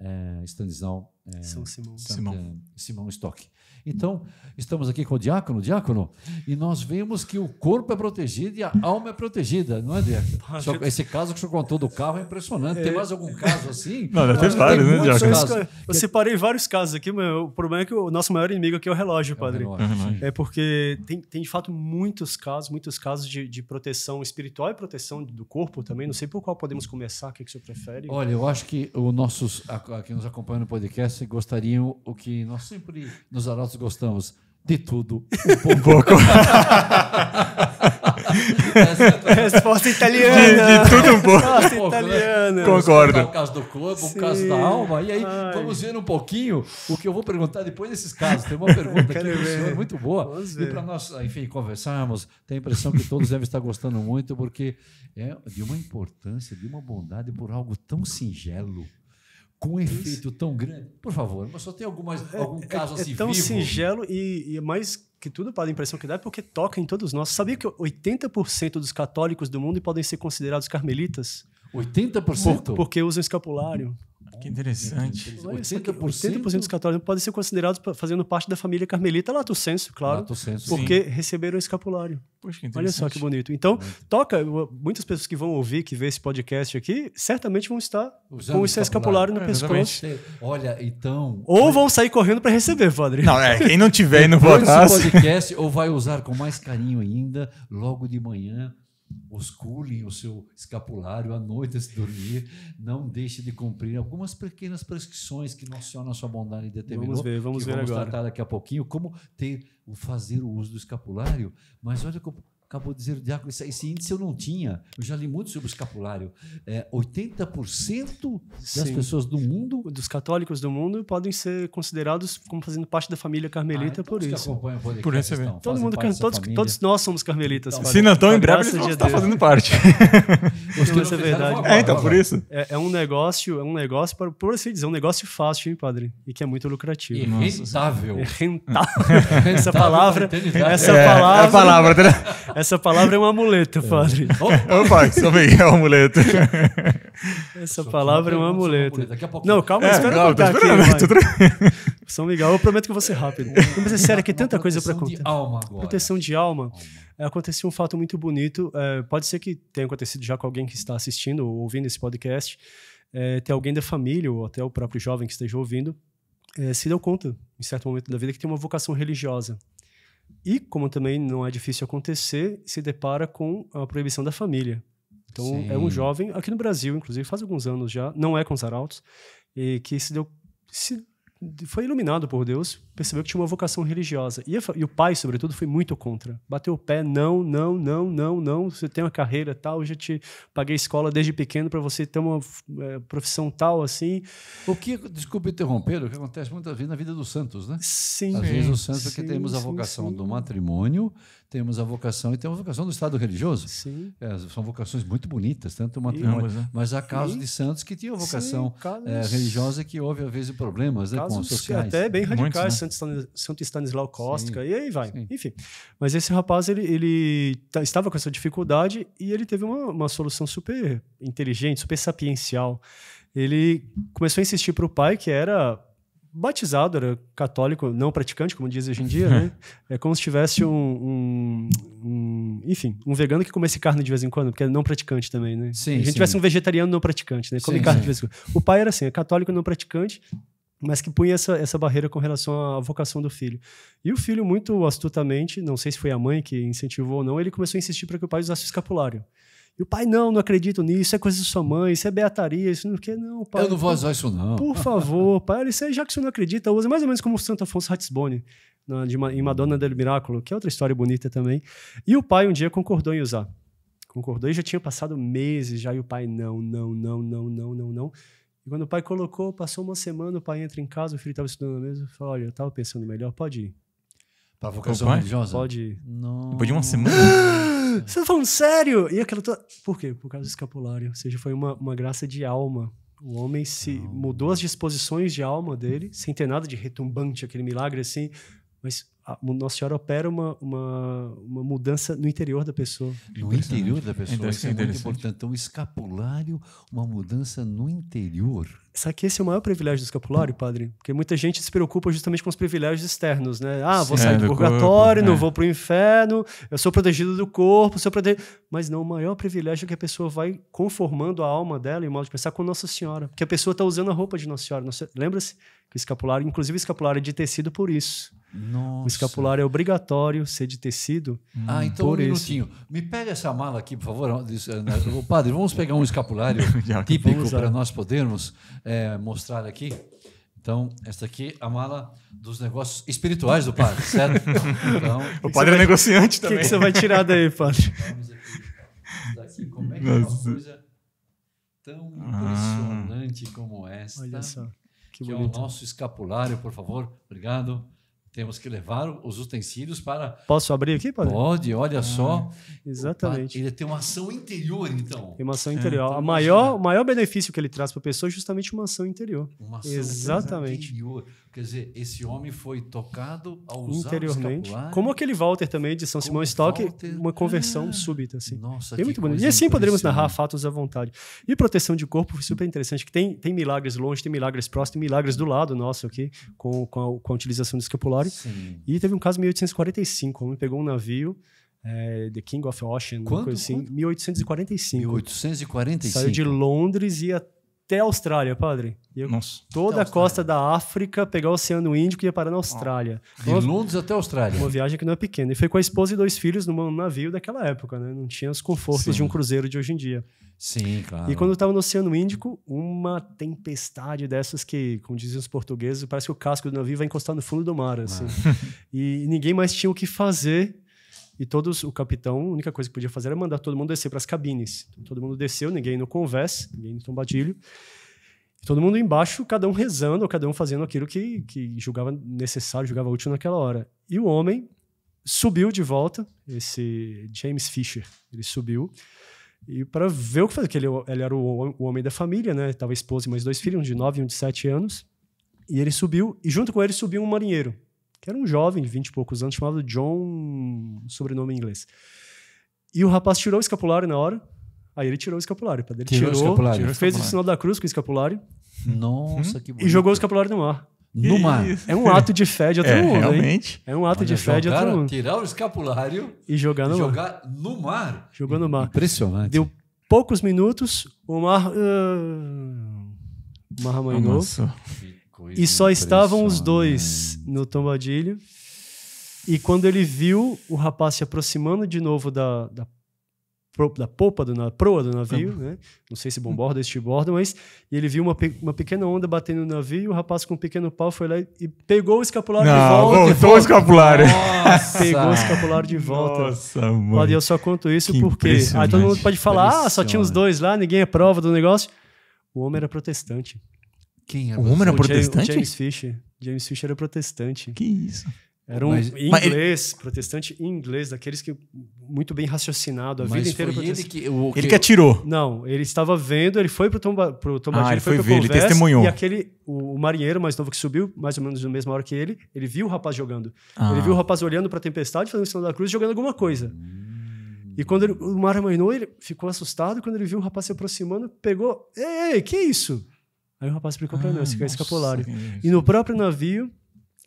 é, Stanislau é, São Simão. Simão. Simão Stock. Então, estamos aqui com o diácono, diácono, e nós vemos que o corpo é protegido e a alma é protegida, não é, diácono? esse caso que o senhor contou do carro é impressionante. Tem é. mais algum caso assim? Não, já tem vários, né, diácono? Casos. Eu é separei vários casos aqui, mas o problema é que o nosso maior inimigo aqui é o relógio, é padre. relógio. É porque tem, tem, de fato, muitos casos, muitos casos de, de, proteção espiritual e proteção do corpo também. Não sei por qual podemos começar, o que, é que o senhor prefere. Olha, eu acho que os nossos, a, que nos acompanha no podcast, quisessem, gostariam o que nós sempre, nos arautos, gostamos. De tudo, um pouco. Um pouco. É resposta italiana. De, de, tudo um pouco. resposta um pouco italiana. Né? Concordo. O caso do corpo, o caso da alma. E aí, Ai. vamos ver um pouquinho o que eu vou perguntar depois desses casos. Tem uma pergunta aqui do senhor é muito boa. e para nós, enfim, conversarmos, tem a impressão que todos devem estar gostando muito, porque é de uma importância, de uma bondade por algo tão singelo com um é efeito tão grande. Por favor, mas só tem algumas, é, algum é, caso é, assim é tão vivo. singelo e, e mais que tudo, para a impressão que dá, é porque toca em todos nós. Sabia que 80% dos católicos do mundo podem ser considerados carmelitas? 80%? Por, porque usam escapulário. Que interessante. 80%, 80 dos católicos podem ser considerados fazendo parte da família carmelita lá do senso, claro. Lato senso, porque sim. receberam o escapulário. Poxa, que Olha só que bonito. Então, toca, muitas pessoas que vão ouvir, que vê esse podcast aqui, certamente vão estar Usando com o escapulário, no é, pescoço. Exatamente. Olha, então. Ou vão sair correndo para receber, padre. Não, é, quem não tiver e não votar. podcast, ou vai usar com mais carinho ainda, logo de manhã, osculem o seu escapulário à noite a se dormir, não deixe de cumprir algumas pequenas prescrições que Nossa Senhora, na sua bondade, determinou. Vamos ver, vamos ver vamos agora. Vamos tratar daqui a pouquinho como ter, fazer o uso do escapulário. Mas olha como Acabou de dizer o Diácono, esse índice eu não tinha. Eu já li muito sobre o escapulário. É, 80% das Sim. pessoas do mundo. Dos católicos do mundo podem ser considerados como fazendo parte da família carmelita ah, então por isso. por é isso mesmo. Todo mundo, todos, todos, nós somos carmelitas. Então, se não estão em breve, eles está fazendo parte. Então, é verdade. É, então, por isso. É, é, um negócio, é um negócio, por, por assim dizer, um negócio fácil, hein, padre? E que é muito lucrativo. E rentável. É rentável. rentável. Essa palavra. Essa palavra. É, a palavra. Essa palavra é um amuleto, é. padre. Ô, oh. padre, só é um amuleto. Essa Só palavra é um amuleto. amuleto. Daqui a Não, calma, é, espera não, contar aqui. Vai. São Miguel, eu prometo que vou ser rápido. Mas é sério, aqui é tanta coisa para contar. Proteção de alma agora. Proteção de alma. É, aconteceu um fato muito bonito. É, pode ser que tenha acontecido já com alguém que está assistindo ou ouvindo esse podcast. É, ter alguém da família ou até o próprio jovem que esteja ouvindo é, se deu conta, em certo momento da vida, que tem uma vocação religiosa. E, como também não é difícil acontecer, se depara com a proibição da família. Então, Sim. é um jovem, aqui no Brasil, inclusive, faz alguns anos já, não é com os arautos, e que se deu. Se, foi iluminado por Deus percebeu que tinha uma vocação religiosa. E, e, o pai, sobretudo, foi muito contra. Bateu o pé, não, não, não, não, não. Você tem uma carreira tal, eu já te paguei escola desde pequeno para você ter uma é, profissão tal, assim. O que, desculpe interromper, o que acontece muitas vezes na vida dos santos, né? Sim. Às vezes os santos, porque é temos a vocação sim, sim. do matrimônio, temos a vocação e temos a vocação do estado religioso. Sim. É, são vocações muito bonitas, tanto o matrimônio. Sim. Né? Mas há casos de santos que tinham vocação é, religiosa que houve, às vezes, problemas né, com os sociais. até bem radicais. Né? Santo, Stanis, Stanislau Costa, e aí vai. Sim. Enfim. Mas esse rapaz, ele, ele tá, estava com essa dificuldade e ele teve uma, uma solução super inteligente, super sapiencial. Ele começou a insistir para o pai, que era batizado, era católico, não praticante, como diz hoje em dia, né? É como se tivesse um, um, um, Enfim, um vegano que comesse carne de vez em quando, porque é não praticante também, né? Sim, a gente sim. tivesse um vegetariano não praticante, né? Come sim, carne sim. de vez em quando. O pai era assim, é católico não praticante, mas que punha essa, essa barreira com relação à vocação do filho. E o filho, muito astutamente, não sei se foi a mãe que incentivou ou não, ele começou a insistir para que o pai usasse o escapulário. E o pai, não, não acredito nisso, é coisa de sua mãe, isso é beataria, isso não que não, pai. Eu não vou usar isso, não. Por favor, pai, isso aí, já que você não acredita, usa mais ou menos como o Santo Afonso Ratisbone, na, de, em Madonna del Miracolo, que é outra história bonita também. E o pai um dia concordou em usar. Concordou e já tinha passado meses já, e o pai, não, não, não, não, não, não, não. E quando o pai colocou, passou uma semana, o pai entra em casa, o filho estava estudando mesmo falou fala, olha, eu estava pensando melhor, pode ir. Pra vocação religiosa? Pode ir. Não. Depois de uma semana? Você tá falando sério? E aquela tua... Por quê? Por causa do escapulário. Ou seja, foi uma, uma graça de alma. O homem se mudou as disposições de alma dele, sem ter nada de retumbante, aquele milagre assim, mas nossa Senhora opera uma, uma, uma mudança no interior da pessoa. No interior da pessoa, isso é muito importante. Então, escapulário, uma mudança no interior. Sabe que esse é o maior privilégio do escapulário, padre? Porque muita gente se preocupa justamente com os privilégios externos, né? Ah, vou sair é, do, purgatório, corpo, não é. vou para o inferno, eu sou protegido do corpo, sou protegido... Mas não, o maior privilégio é que a pessoa vai conformando a alma dela e o modo de pensar com Nossa Senhora. porque a pessoa está usando a roupa de Nossa Senhora. Nossa... Lembra-se que o escapulário, inclusive o escapulário é de tecido por isso. Nossa. O escapular é obrigatório ser de tecido. Ah, então por um minutinho. Esse. Me pega essa mala aqui, por favor. O né, padre, vamos pegar um escapulário típico para nós podermos é, mostrar aqui. Então, essa aqui é a mala dos negócios espirituais do padre, certo? Então, o padre é negociante também. O que, você vai tirar daí, padre? Daqui, como é que Nossa. é uma coisa tão ah. impressionante ah. como esta? Olha só. Que, que é o nosso escapulário, por favor. Obrigado. Temos que levar os utensílios para. Posso abrir aqui, padre? Pode, olha ah, só. Exatamente. Ele tem uma ação interior, então. Tem uma ação interior. É, então, maior, o maior benefício que ele traz para a pessoa é justamente uma ação interior. Uma ação exatamente. interior. Quer dizer, esse homem foi tocado ao Interiormente. Como aquele Walter também, de São Simão Stock, uma conversão é. súbita. Assim. Nossa, é muito bonito. E assim poderíamos narrar fatos à vontade. E proteção de corpo, super interessante, que tem, tem milagres longe, tem milagres próximos, tem milagres do lado nosso aqui, com, com, a, com a utilização do escapulário Sim. E teve um caso em 1845, um homem pegou um navio é, The King of Ocean, Quanto? coisa assim, Quanto? 1845. 1845. Saiu de Londres e ia até a Austrália, padre. Eu, Nossa, toda a, costa da África, pegar o Oceano Índico e ia parar na Austrália. Oh, de Londres até a Austrália. Uma viagem que não é pequena. E foi com a esposa e dois filhos num navio daquela época, né? Não tinha os confortos Sim. de um cruzeiro de hoje em dia. Sim, claro. E quando eu estava no Oceano Índico, uma tempestade dessas que, como diziam os portugueses, parece que o casco do navio vai encostar no fundo do mar, assim. Ah. e ninguém mais tinha o que fazer e todos, o capitão, a única coisa que podia fazer era mandar todo mundo descer para as cabines. Então, todo mundo desceu, ninguém no convés, ninguém no tombadilho. Todo mundo embaixo, cada um rezando, ou cada um fazendo aquilo que, que julgava necessário, julgava útil naquela hora. E o homem subiu de volta, esse James Fisher, ele subiu, e para ver o que fazer, ele, ele era o, o, homem da família, né? Tava a esposa e mais dois filhos, um de 9 e um de 7 anos. E ele subiu, e junto com ele subiu um marinheiro, que era um jovem de vinte e poucos anos, chamado John, sobrenome em inglês. E o rapaz tirou o escapulário na hora, aí ele tirou o escapulário. Ele tirou, tirou, o escapulário, tirou, fez o sinal da cruz com o escapulário. Nossa, hum, que bonito. E jogou o escapulário no ar. No mar. É um ato de fé de outro é, mundo. Realmente. Hein? É um ato Olha, de fé de outro mundo. Tirar o escapulário e jogar no mar. Jogar no mar. Jogou no mar. Impressionante. Deu poucos minutos, o mar. Uh, o mar amanhou. E só estavam os dois no tombadilho. E quando ele viu o rapaz se aproximando de novo da, da, da popa, da proa do navio, né? não sei se bomborda ou estibordo, mas ele viu uma, uma pequena onda batendo no navio e o rapaz com um pequeno pau foi lá e pegou o escapulário não, de volta. Voltou volta. o escapulário. Nossa. Pegou o escapulário de volta. Nossa, mano. Eu só conto isso que porque aí ah, todo mundo pode falar, ah, só tinha os dois lá, ninguém é prova do negócio. O homem era protestante. Quem era? O homem era protestante? James Fisher. James Fisher era protestante. Que isso. Era um mas, inglês, mas protestante inglês, daqueles que muito bem raciocinado a mas vida inteira. Ele que, o, que... ele que atirou. Não, ele estava vendo, ele foi o Tomba, pro Tombadilha, ah, ele foi, foi ver, ele testemunhou. E aquele, o, o, marinheiro mais novo que subiu, mais ou menos na mesma hora que ele, ele viu o rapaz jogando. Ah. Ele viu ah. o rapaz olhando para a tempestade, fazendo o sinal da cruz, jogando alguma coisa. Hum. E quando ele, o mar amainou, ele ficou assustado. Quando ele viu o rapaz se aproximando, pegou: Ei, ei que isso? Aí o rapaz explicou ah, para nós que é escapulário. E no próprio navio,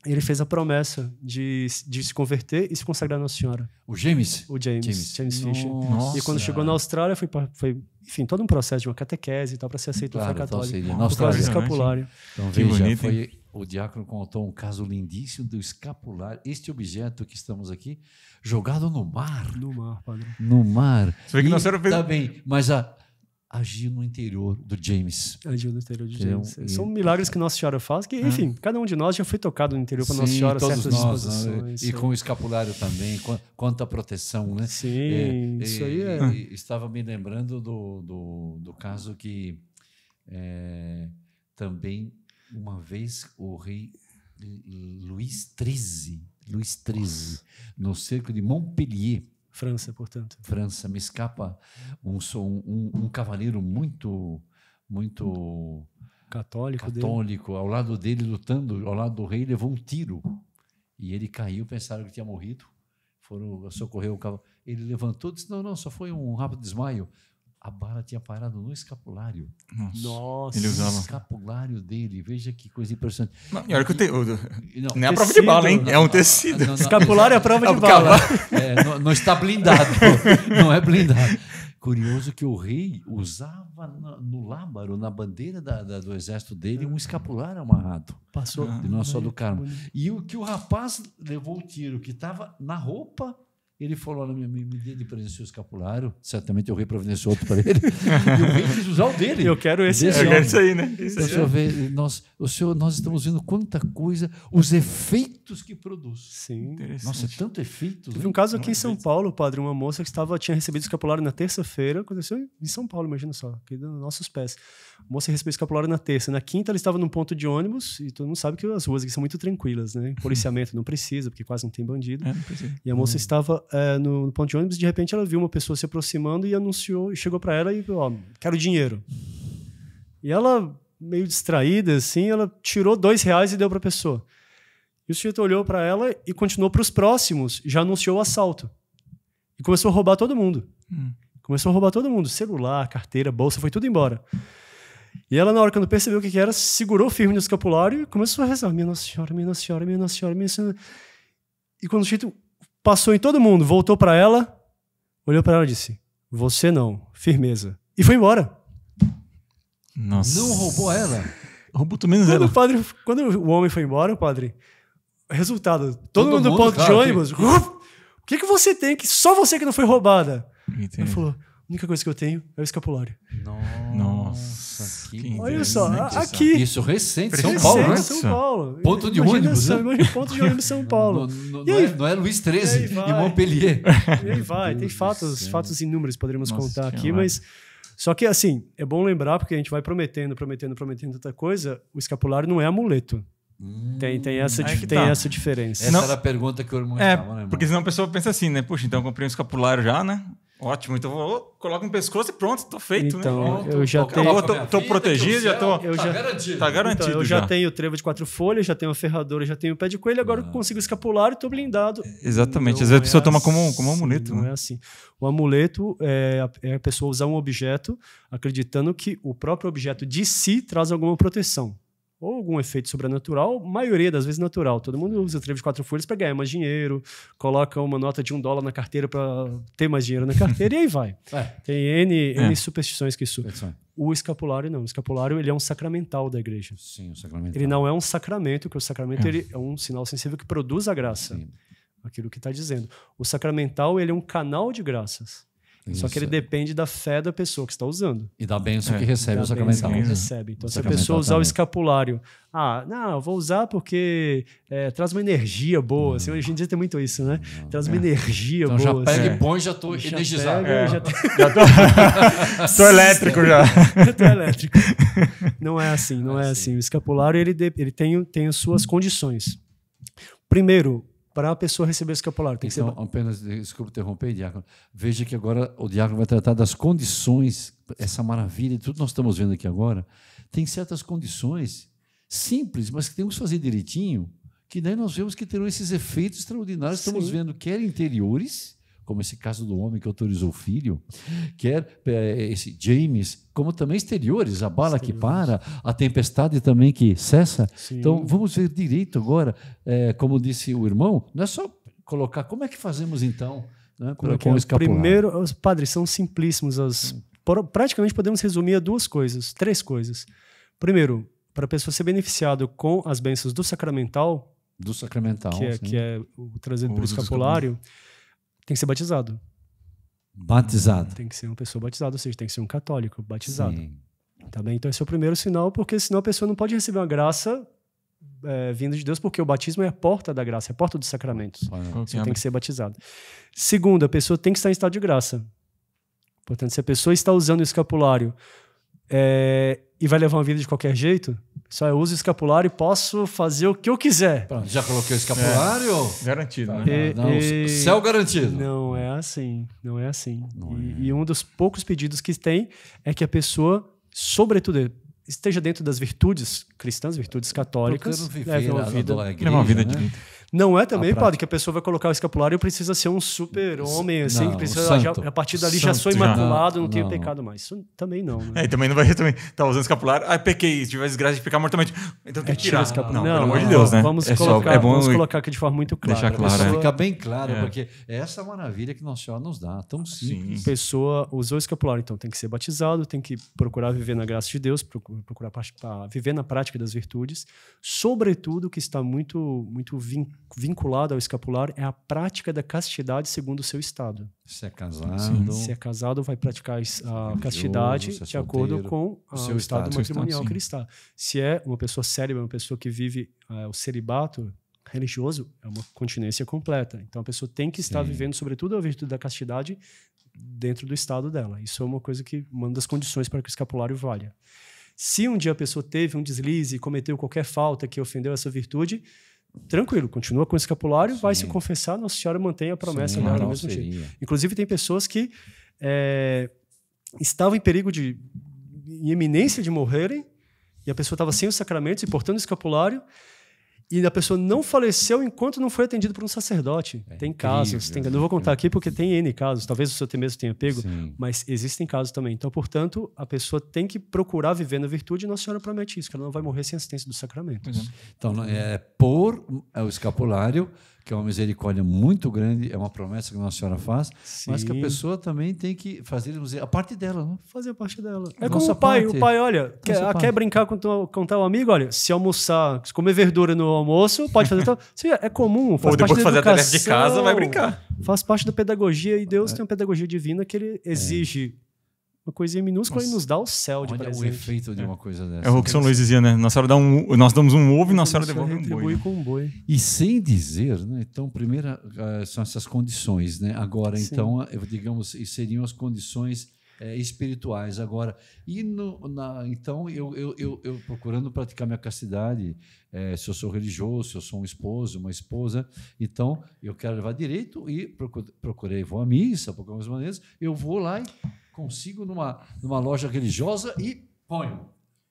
ele fez a promessa de, de se converter e se consagrar a Nossa Senhora. O James? O James, James, James Fisher. Nossa. E quando chegou na Austrália, foi, foi enfim, todo um processo de uma catequese e tal, para ser aceito claro, na católica. Assim, na Austrália. escapulário. Então, que veja, bonito, foi, o diácono contou um caso lindíssimo do escapulário, este objeto que estamos aqui, jogado no mar. No mar, padre. No mar. Você vê que e, nós era... Tá bem, mas a agiu no interior do James. Agiu no interior do James. É. São e... milagres tá que Nossa Senhora faz, que, é. enfim, cada um de nós já foi tocado no interior para Nossa Senhora todos certas nós, né? disposições. Né? E é. com o escapulário também, Quanta quanto à proteção, né? Sim, é, isso aí é. E, estava me lembrando do, do, do caso que é, também, uma vez, o rei Luís XIII, Luís XIII, no cerco de Montpellier, França, portanto. França, me escapa um, sou um, um, um cavaleiro muito, muito católico, católico dele. ao lado dele lutando, ao lado do rei, levou um tiro e ele caiu, pensaram que tinha morrido, foram socorrer o cavalo. Ele levantou, disse não, não, só foi um rápido desmaio a bala tinha parado no escapulário. Nossa, Nossa ele usava. o escapulário dele, veja que coisa impressionante. Não, melhor que o teúdo. Não, não é a prova de bala, hein? Não, é um tecido. Não, escapulário é a prova de é bala. É, não, não está blindado, não é blindado. Curioso que o rei usava no, no lábaro, na bandeira da, da, do exército dele, um escapulário amarrado. Passou. Ah, de só do Carmo. E o que o rapaz levou o tiro, que estava na roupa ele falou na minha me dê de presente seu escapulário. Certamente eu rei providenciou outro para ele. e o rei quis usar o dele. Eu quero esse, eu quero isso aí, né? Isso o, senhor vê, nós, o senhor, nós estamos vendo quanta coisa, os efeitos que produz. Sim. Nossa, é tanto efeito. Teve né? um caso aqui em São Paulo, padre, uma moça que estava, tinha recebido escapulário na terça-feira. Aconteceu em São Paulo, imagina só, aqui nos nossos pés. A moça recebeu escapulário na terça. Na quinta, ela estava num ponto de ônibus, e todo mundo sabe que as ruas aqui são muito tranquilas, né? Policiamento não precisa, porque quase não tem bandido. É, não e a moça uhum. estava é, no, no, ponto de ônibus de repente ela viu uma pessoa se aproximando e anunciou, e chegou para ela e falou: Ó, quero dinheiro. E ela, meio distraída assim, ela tirou dois reais e deu para a pessoa. E o sujeito olhou para ela e continuou para os próximos, já anunciou o assalto. E começou a roubar todo mundo. Hum. Começou a roubar todo mundo: celular, carteira, bolsa, foi tudo embora. E ela, na hora que não percebeu o que, que era, segurou firme no escapulário e começou a rezar: Minha Nossa Senhora, Minha Nossa Senhora, Minha Nossa Senhora, Minha Senhora. E quando o sujeito passou em todo mundo, voltou para ela, olhou para ela e disse: Você não, firmeza. E foi embora. Nossa. Não roubou ela? Roubou também quando ela. O padre, quando o homem foi embora, o padre. Resultado: todo, todo mundo do ponto claro, de ônibus. Que... O que, que você tem que só você que não foi roubada? Entendi. Ele falou: a única coisa que eu tenho é o escapulário. Nossa, que Olha só, aqui. Isso recente, São Paulo, né? São Paulo. Ponto de Imagina ônibus. São, né? Ponto de ônibus São Paulo. não, é, não, é, Luiz XIII, e, é Montpellier. E aí vai, tem fatos, fatos inúmeros poderíamos Nossa, contar aqui, mas. Só que, assim, é bom lembrar, porque a gente vai prometendo, prometendo, prometendo tanta coisa, o escapulário não é amuleto. tem, tem, hum, essa, tem tá. essa diferença. Essa não, era a pergunta que o irmão é, estava, né, irmão? Porque senão a pessoa pensa assim, né? Puxa, então eu comprei um escapulário já, né? Ótimo, então vou, coloco um pescoço e pronto, tô feito. Né? Então, né? eu já tenho. Acabou, tô, tô protegido, já tô. Eu tá garantido. Tá garantido. Então, eu já, já, tenho trevo de quatro folhas, já tenho a ferradura, já tenho o pé de coelho, agora ah. eu consigo escapular e tô blindado. Exatamente. Não Às então, vezes a pessoa é toma como, assim, como um amuleto. Não né? é assim. O amuleto é a, é a pessoa usar um objeto acreditando que o próprio objeto de si traz alguma proteção ou algum efeito sobrenatural, maioria das vezes natural. Todo mundo usa trevo de quatro folhas para ganhar mais dinheiro, coloca uma nota de um dólar na carteira para ter mais dinheiro na carteira e aí vai. É. Tem N, é. N superstições que isso. O escapulário não. O escapulário ele é um sacramental da igreja. Sim, o sacramental. Ele não é um sacramento, que o sacramento é. Ele é um sinal sensível que produz a graça. Sim. Aquilo que está dizendo. O sacramental ele é um canal de graças. Isso. Só que ele depende da fé da pessoa que está usando. E da bênção é, que recebe o sacramental. Que né? recebe. Então, o se a pessoa usar também. o escapulário, ah, não, eu vou usar porque é, traz uma energia boa. Hum. Assim, hoje em dia tem muito isso, né? Traz uma é. energia então, boa. Já pega assim. e põe, já estou energizado. já é. tô... já tô... Estou elétrico já. Estou elétrico. Não é assim, não ah, é, assim. assim. O escapulário ele, ele tem, tem as suas condições. Primeiro, para a pessoa receber esse escapular. Tem então, ser... apenas, desculpa interromper, Diácono. Veja que agora o Diácono vai tratar das condições, essa maravilha, tudo que nós estamos vendo aqui agora, tem certas condições simples, mas que temos que fazer direitinho, que daí nós vemos que terão esses efeitos extraordinários, Sim. estamos vendo, quer interiores, como esse caso do homem que autorizou o filho, quer é, é, esse James, como também exteriores, a bala exteriores. que para, a tempestade também que cessa. Sim. Então vamos ver direito agora, é, como disse o irmão, não é só colocar, como é que fazemos então? Né, como, é como é Primeiro, os padres são simplíssimos. As, praticamente podemos resumir a duas coisas, três coisas. Primeiro, para a pessoa ser beneficiada com as bênçãos do sacramental, do sacramental, que é, que é o trazido escapulário, tem que ser batizado. Batizado. Tem que ser uma pessoa batizada, ou seja, tem que ser um católico batizado. Sim. Tá bem? Então esse é o primeiro sinal, porque senão a pessoa não pode receber uma graça é, vinda de Deus, porque o batismo é a porta da graça, é a porta dos sacramentos. Você é? tem que ser batizado. Segundo, a pessoa tem que estar em estado de graça. Portanto, se a pessoa está usando o escapulário é, e vai levar uma vida de qualquer jeito, só eu uso o escapulário e posso fazer o que eu quiser. Pronto, já coloquei o é. escapulário? É. Garantido, tá. né? Ah, e, não, e... Céu garantido. Não é assim, não é assim. Não e, é. e um dos poucos pedidos que tem é que a pessoa, sobretudo, esteja dentro das virtudes cristãs, virtudes católicas, leve uma vida, igreja, uma vida né? de não é também, padre, que a pessoa vai colocar o escapulário e precisa ser um super-homem, assim, não, precisa, santo, já, a partir dali já sou imaculado, já, não, não tenho pecado mais. Isso também não. Né? É, também não vai também. Tá usando escapulário, ah, pequei, tive a desgraça de pecar mortalmente. Então tem é, que tirar. Escapulário. Não, não, pelo amor de Deus, né? Vamos, é colocar, só, é bom vamos colocar aqui de forma muito clara. Deixar claro. Pessoa... Né? Fica bem claro, é. porque essa maravilha que Nossa Senhora nos dá, tão ah, simples. Sim. Pessoa usou o escapulário, então tem que ser batizado, tem que procurar viver na graça de Deus, procurar viver na prática das virtudes, sobretudo que está muito, muito vinculado vinculada ao escapular é a prática da castidade segundo o seu estado. Se é casado. Sim. Se é casado, vai praticar a castidade é de acordo com o ah, seu estado, matrimonial que ele está. Se é uma pessoa cérebro, uma pessoa que vive ah, o celibato religioso, é uma continência completa. Então a pessoa tem que estar Sim. vivendo, sobretudo, a virtude da castidade dentro do estado dela. Isso é uma coisa que manda as condições para que o escapulário valha. Se um dia a pessoa teve um deslize, cometeu qualquer falta que ofendeu essa virtude, tranquilo, continua com o escapulário, Sim. vai se confessar, Nossa Senhora mantém a promessa do mesmo seria. jeito. Inclusive, tem pessoas que é, estavam em perigo de em iminência de morrerem, e a pessoa estava sem os sacramentos e portando o escapulário, e a pessoa não faleceu enquanto não foi atendido por um sacerdote. É tem casos, tem, não né? vou contar aqui uhum. porque tem N casos, talvez o seu mesmo tenha pego, Sim. mas existem casos também. Então, portanto, a pessoa tem que procurar viver na virtude e Nossa Senhora promete isso, que ela não vai morrer sem assistência dos sacramentos. Uhum. Então, é por é o escapulário que é uma misericórdia muito grande, é uma promessa que Nossa Senhora faz, Sim. mas que a pessoa também tem que fazer a parte dela, né? Fazer a parte dela. É Nossa como o pai, parte. o pai, olha, quer, quer, brincar com, o com tal amigo, olha, se almoçar, se comer verdura no almoço, pode fazer tal. é comum. Faz Ou depois fazer a tarefa de casa, vai brincar. Faz parte da pedagogia e Deus é. tem uma pedagogia divina que ele é. exige. É uma coisinha minúscula Nossa. e nos dá o céu de Olha presente. o efeito de é. uma coisa dessa. É o que né? São Luís dizia, né? Nossa dá um, nós damos um ovo e Nossa Senhora devolve um boi. Né? Com um boi. E sem dizer, né? Então, primeira ah, são essas condições, né? Agora, Sim. então, ah, digamos, seriam as condições é, espirituais agora. E no, na, então, eu, eu, eu, eu, procurando praticar minha castidade, é, se eu sou religioso, se eu sou um esposo, uma esposa, então eu quero levar direito e procurei, procurei vou à missa, por algumas maneiras, eu vou lá e consigo numa, numa loja religiosa e ponho.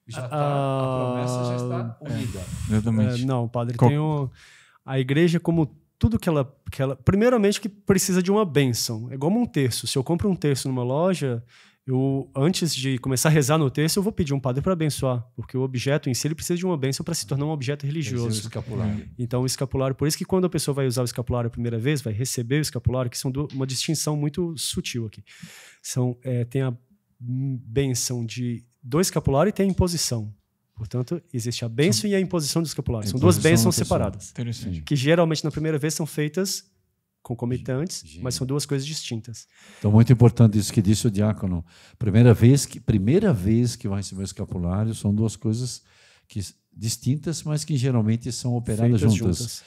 Já tá, ah, a promessa já está unida. É, exatamente. É, não, padre, Com... tem um, a igreja como tudo que ela, que ela... Primeiramente que precisa de uma bênção. É igual um terço. Se eu compro um terço numa loja, eu, antes de começar a rezar no terço, eu vou pedir um padre para abençoar, porque o objeto em si ele precisa de uma bênção para se tornar um objeto religioso. Escapulário. É. Então, o escapulário, por isso que quando a pessoa vai usar o escapulário a primeira vez, vai receber o escapulário, que são do, uma distinção muito sutil aqui são, é, tem a benção de do escapulário e tem a imposição. Portanto, existe a benção são... e a imposição do escapulário. São duas bênçãos separadas. Interessante. Que geralmente na primeira vez são feitas concomitantes, Gênio. mas são duas coisas distintas. Então, muito importante isso que disse o diácono. Primeira vez que, primeira vez que vai receber o escapulário são duas coisas que, distintas, mas que geralmente são operadas juntas. juntas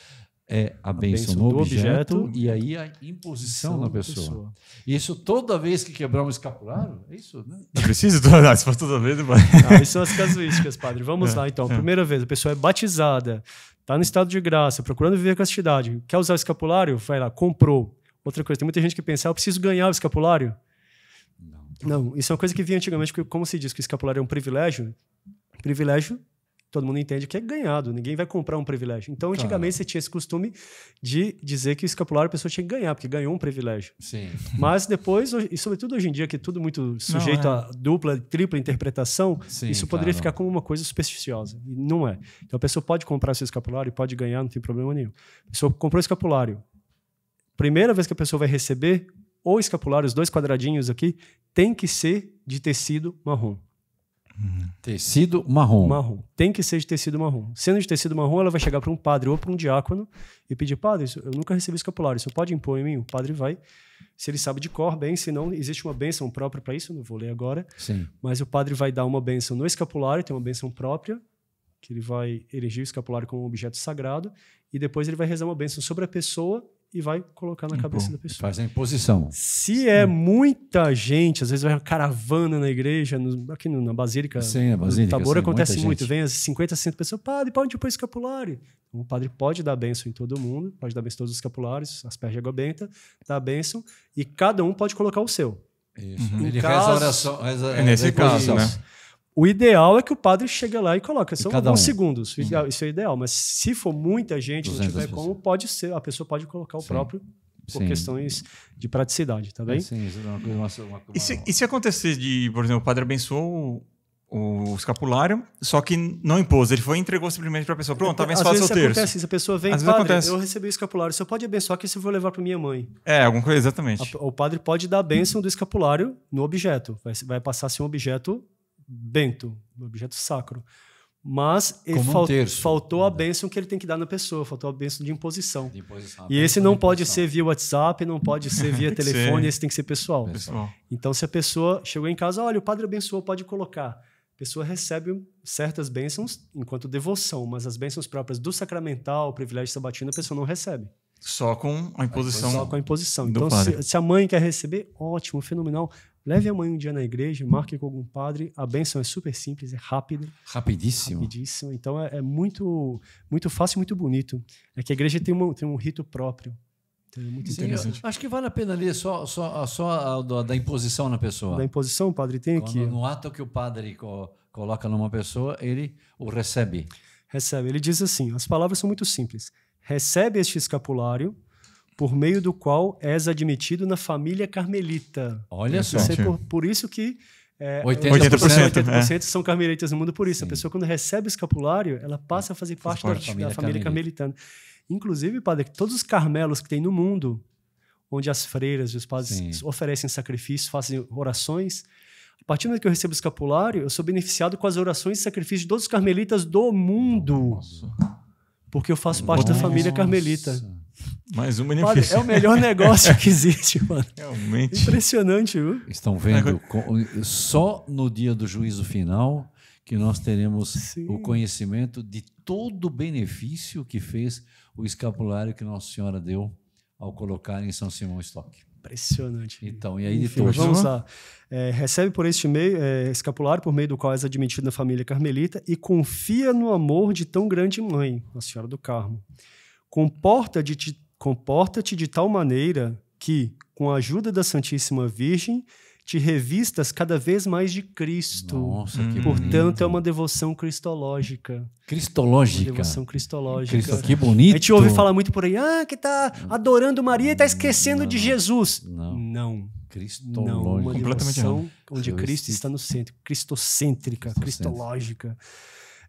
é a bênção, a bênção no objeto, objeto, e aí a imposição na pessoa. pessoa. Isso toda vez que quebrar um escapulário, é isso, né? Não precisa tornar isso toda vez. Né, mas... Não, ah, são as casuísticas, padre. Vamos é, lá, então. É. Primeira vez, a pessoa é batizada, está no estado de graça, procurando viver castidade. Quer usar o escapulário? Vai lá, comprou. Outra coisa, tem muita gente que pensa, ah, eu preciso ganhar o escapulário. Não. Não, isso é uma coisa que vinha antigamente, como se diz que o escapulário é um privilégio. Privilégio todo mundo entende que é ganhado, ninguém vai comprar um privilégio. Então, antigamente, você tinha esse costume de dizer que o escapulário a pessoa tinha que ganhar, porque ganhou um privilégio. Sim. Mas depois, e sobretudo hoje em dia, que é tudo muito sujeito não, é. a dupla, tripla interpretação, Sim, isso poderia claro. ficar como uma coisa supersticiosa. E não é. Então, a pessoa pode comprar seu escapulário e pode ganhar, não tem problema nenhum. A pessoa comprou o escapulário. Primeira vez que a pessoa vai receber, o escapulário, os dois quadradinhos aqui, tem que ser de tecido marrom. Tecido marrom. Marrom. Tem que ser de tecido marrom. Sendo de tecido marrom, ela vai chegar para um padre ou para um diácono e pedir: Padre, eu nunca recebi escapulário, isso pode impor em mim? O padre vai. Se ele sabe de cor, bem, se não, existe uma benção própria para isso, não vou ler agora. Sim. Mas o padre vai dar uma benção no escapulário, tem uma benção própria, que ele vai erigir o escapulário como um objeto sagrado, e depois ele vai rezar uma benção sobre a pessoa e vai colocar na cabeça Bom, da pessoa. Faz a imposição. Se é muita gente, às vezes vai uma caravana na igreja, no, aqui no, na Basílica, sim, a Basílica no Tabor acontece muito, gente. vem as 50, 60 pessoas, padre, para onde põe o escapulário? Então, o padre pode dar bênção em todo mundo, pode dar bênção em todos os escapulários, as pés de água benta, dá bênção, e cada um pode colocar o seu. Isso. Uhum. Ele caso, reza a oração. Reza, é nesse caso, né? O ideal é que o padre chegue lá e coloque. São e alguns um. segundos. Uhum. Isso é, é ideal. Mas se for muita gente, não tiver como, pode ser. A pessoa pode colocar o Sim. próprio por Sim. questões de praticidade, tá bem? É, sim, isso é uma, uma, uma, e, se, e se acontecer de, por exemplo, o padre abençoou o escapulário, só que não impôs, ele foi e entregou simplesmente para a pessoa. Pronto, abençoa seu terço. acontece se a pessoa vem, Às eu recebi o escapulário, você pode abençoar que isso eu vou levar para minha mãe. É, alguma coisa, exatamente. A, o padre pode dar a bênção do escapulário no objeto, vai, vai passar a ser um objeto bento, objeto sacro. Mas fal faltou a né? bênção que ele tem que dar na pessoa, faltou a bênção de imposição. De imposição e esse não pode ser via WhatsApp, não pode ser via telefone, esse tem que ser pessoal. pessoal. Então, se a pessoa chegou em casa, olha, o padre abençoou, pode colocar. A pessoa recebe certas bênçãos enquanto devoção, mas as bênçãos próprias do sacramental, o privilégio sabatino, a pessoa não recebe. Só com a imposição. Só com a imposição. Então, se, se, a mãe quer receber, ótimo, fenomenal. Leve a mãe um dia na igreja, marque com algum padre. A benção é super simples, é rápida. Rapidíssimo. Rapidíssimo. Então é, é, muito, muito fácil, muito bonito. É que a igreja tem, uma, tem um rito próprio. Então é muito Sim, interessante. acho que vale a pena ler só, só, só a, da, da imposição na pessoa. Da imposição, o padre tem aqui. No ato que o padre co coloca numa pessoa, ele o recebe. Recebe. Ele diz assim: as palavras são muito simples. Recebe este escapulário por meio do qual és admitido na família carmelita. Olha é, só. Por, por, isso que é, 80%, 80%, 80% é. são carmelitas no mundo, por isso. Sim. A pessoa, quando recebe o escapulário, ela passa a fazer parte, da, família, da família carmelitana. Inclusive, padre, todos os carmelos que tem no mundo, onde as freiras e os padres Sim. oferecem sacrifícios, fazem orações, a partir do momento que eu recebo o escapulário, eu sou beneficiado com as orações e sacrifícios de todos os carmelitas do mundo. Nossa. Porque eu faço parte Nossa. da família carmelita. Mais um benefício. é o melhor negócio que existe, mano. Realmente. Impressionante, viu? Estão vendo só no dia do juízo final que nós teremos Sim. o conhecimento de todo o benefício que fez o escapulário que Nossa Senhora deu ao colocar em São Simão Stock. Impressionante. Então, e aí de todos. Vamos lá. É, recebe por este meio, é, escapulário por meio do qual és admitido na família carmelita e confia no amor de tão grande mãe, a Senhora do Carmo Comporta-te de, comporta de tal maneira que, com a ajuda da Santíssima Virgem, te revistas cada vez mais de Cristo. Nossa, hum. que Portanto, é bonito. é uma devoção cristológica. Cristológica. Uma devoção cristológica. Cristo, que bonito. A gente ouve falar muito por aí, ah, que está adorando Maria e está esquecendo não, de Jesus. Não. Não. Cristológica. Não, uma Completamente devoção errado. onde Cristo está no centro, cristocêntrica, cristológica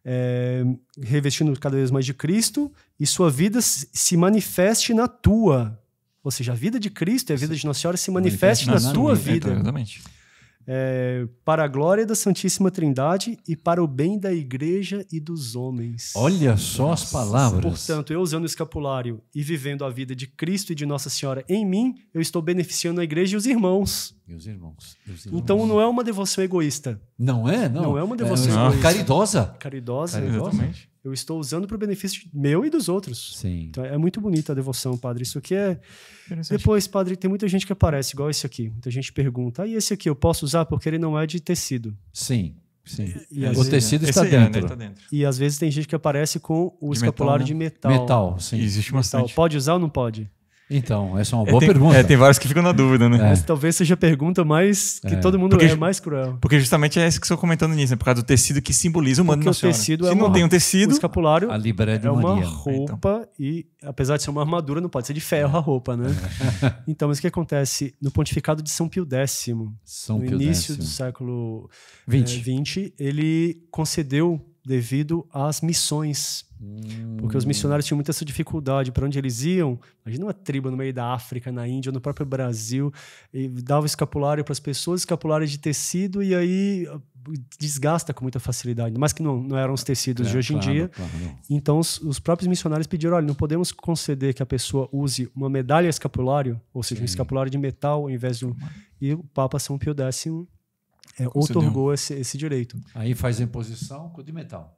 é, revestindo cada vez mais de Cristo, e sua vida se manifeste na tua. Ou seja, a vida de Cristo e a vida de Nossa Senhora se manifeste, na, tua vida. Exatamente. É, para a glória da Santíssima Trindade e para o bem da igreja e dos homens. Olha só as palavras. Portanto, eu usando o escapulário e vivendo a vida de Cristo e de Nossa Senhora em mim, eu estou beneficiando a igreja e os irmãos meus irmãos, Então não é uma devoção egoísta. Não é? Não, não é uma devoção é, é Caridosa. Caridosa. Caridosa. Eu estou usando para o benefício meu e dos outros. Sim. Então é muito bonita a devoção, padre. Isso aqui é. Depois, padre, tem muita gente que aparece igual esse aqui. Muita gente pergunta: ah, e esse aqui eu posso usar porque ele não é de tecido? Sim. Sim. E, e o tecido está, é, dentro. Né, tá dentro. E às vezes tem gente que aparece com o de escapulário metal, né? de metal. Metal, sim. existe metal. bastante. Pode usar ou não pode? Então, essa é uma é, boa tem, pergunta. É, tem vários que ficam na dúvida, né? É. Mas talvez seja a pergunta mais que é. todo mundo porque, é mais cruel. Porque justamente é isso que você comentando nisso, né? Por causa do tecido que simboliza o humano na né? tecido é Se é não tem um tecido, o escapulário a Libra é de é uma Maria. Né? roupa então. e apesar de ser uma armadura, não pode ser de ferro a roupa, né? então, mas o que acontece? No pontificado de São Pio X, São no Pio início X. do século XX, ele concedeu devido às missões. Hum. Porque os hum. missionários tinham muita essa dificuldade. Para onde eles iam? Imagina uma tribo no meio da África, na Índia, no próprio Brasil, e dava escapulário para as pessoas, escapulário de tecido, e aí ah, desgasta com muita facilidade. Mas que não, não eram os tecidos é, de hoje claro, em dia. Claro, então, os, os, próprios missionários pediram: olha, não podemos conceder que a pessoa use uma medalha escapulário, ou seja, Sim. um escapulário de metal, ao invés de um. E o Papa São Pio X é, otorgou esse, esse, direito. Aí faz a imposição com o de metal.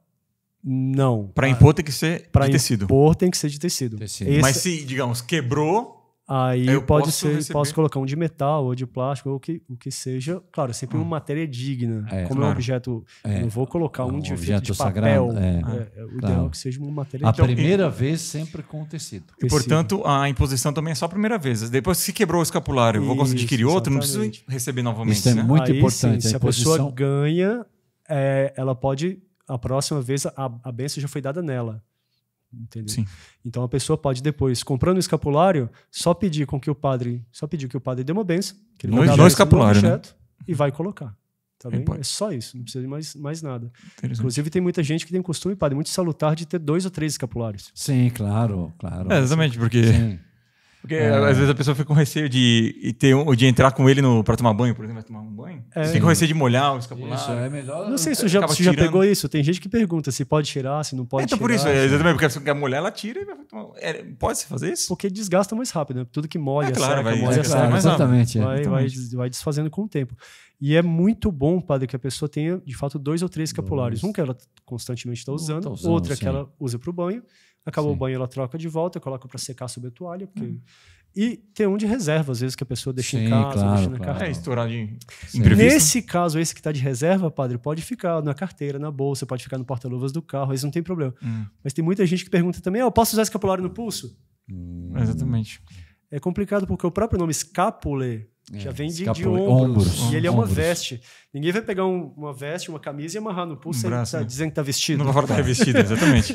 Não. Para ah, impor tem que ser pra de tecido. Para impor tem que ser de tecido. tecido. Esse, Mas se, digamos, quebrou, Aí eu pode posso ser, receber. posso colocar um de metal ou de plástico, ou que, o que seja. Claro, é sempre uma hum. matéria digna. É, como claro. é um objeto. É, não vou colocar um, um de, objeto de papel. Sagrado, é, é, é o ah, claro. ideal é que seja uma matéria A digna. Então, primeira vez sempre com tecido. E, portanto, a imposição também é só a primeira vez. Depois, se quebrou o escapulário, eu vou adquirir Isso, outro, não preciso receber novamente. Isso é né? muito Aí, importante. Sim, a se a pessoa ganha, é, ela pode. A próxima vez, a, a benção já foi dada nela entendeu? Sim. Então a pessoa pode depois, comprando o escapulário, só pedir com que o padre, só pedir que o padre dê uma benção, que ele vai dar escapulário, no né? objeto, né? e vai colocar. Tá é bem? É só isso, não precisa de mais, mais nada. Inclusive, tem muita gente que tem costume, padre, muito salutar de ter dois ou três escapulários. Sim, claro, claro. É, exatamente, porque. Sim. Porque é. às vezes a pessoa fica com receio de, de, um, de entrar com ele no, tomar banho, por exemplo, vai tomar um banho. É. Você fica com receio de molhar o escapular. Isso, é melhor. Não sei se você já, já, pegou isso. Tem gente que pergunta se pode tirar, se não pode então, tirar. Então por isso, é, exatamente, porque se quer molhar, ela tira e vai tomar. É, pode se fazer isso? Porque desgasta mais rápido, né? Tudo que molha, é, claro, seca, vai, molha, seca. Exatamente. É, vai, vai, vai desfazendo com o tempo. E é muito bom, padre, que a pessoa tenha, de fato, dois ou três escapulares. Um que ela constantemente está usando, tá usando, outra sim. que ela usa para o banho Acabou Sim. o banho, ela troca de volta, coloca para secar sob a toalha, porque... Hum. E tem um de reserva, às vezes, que a pessoa deixa Sim, em casa, claro, deixa na claro. carteira. É, estourado em Nesse caso, esse que está de reserva, padre, pode ficar na carteira, na bolsa, pode ficar no porta-luvas do carro, isso não tem problema. Hum. Mas tem muita gente que pergunta também, oh, posso usar escapulário no pulso? Hum. Exatamente. É complicado porque o próprio nome escapule é, já vem de, de ombros. ombros. E ele é uma ombros. veste. Ninguém vai pegar um, uma veste, uma camisa e amarrar no pulso um braço, tá, né? dizendo que está vestido. Não vai falar que está vestido, exatamente.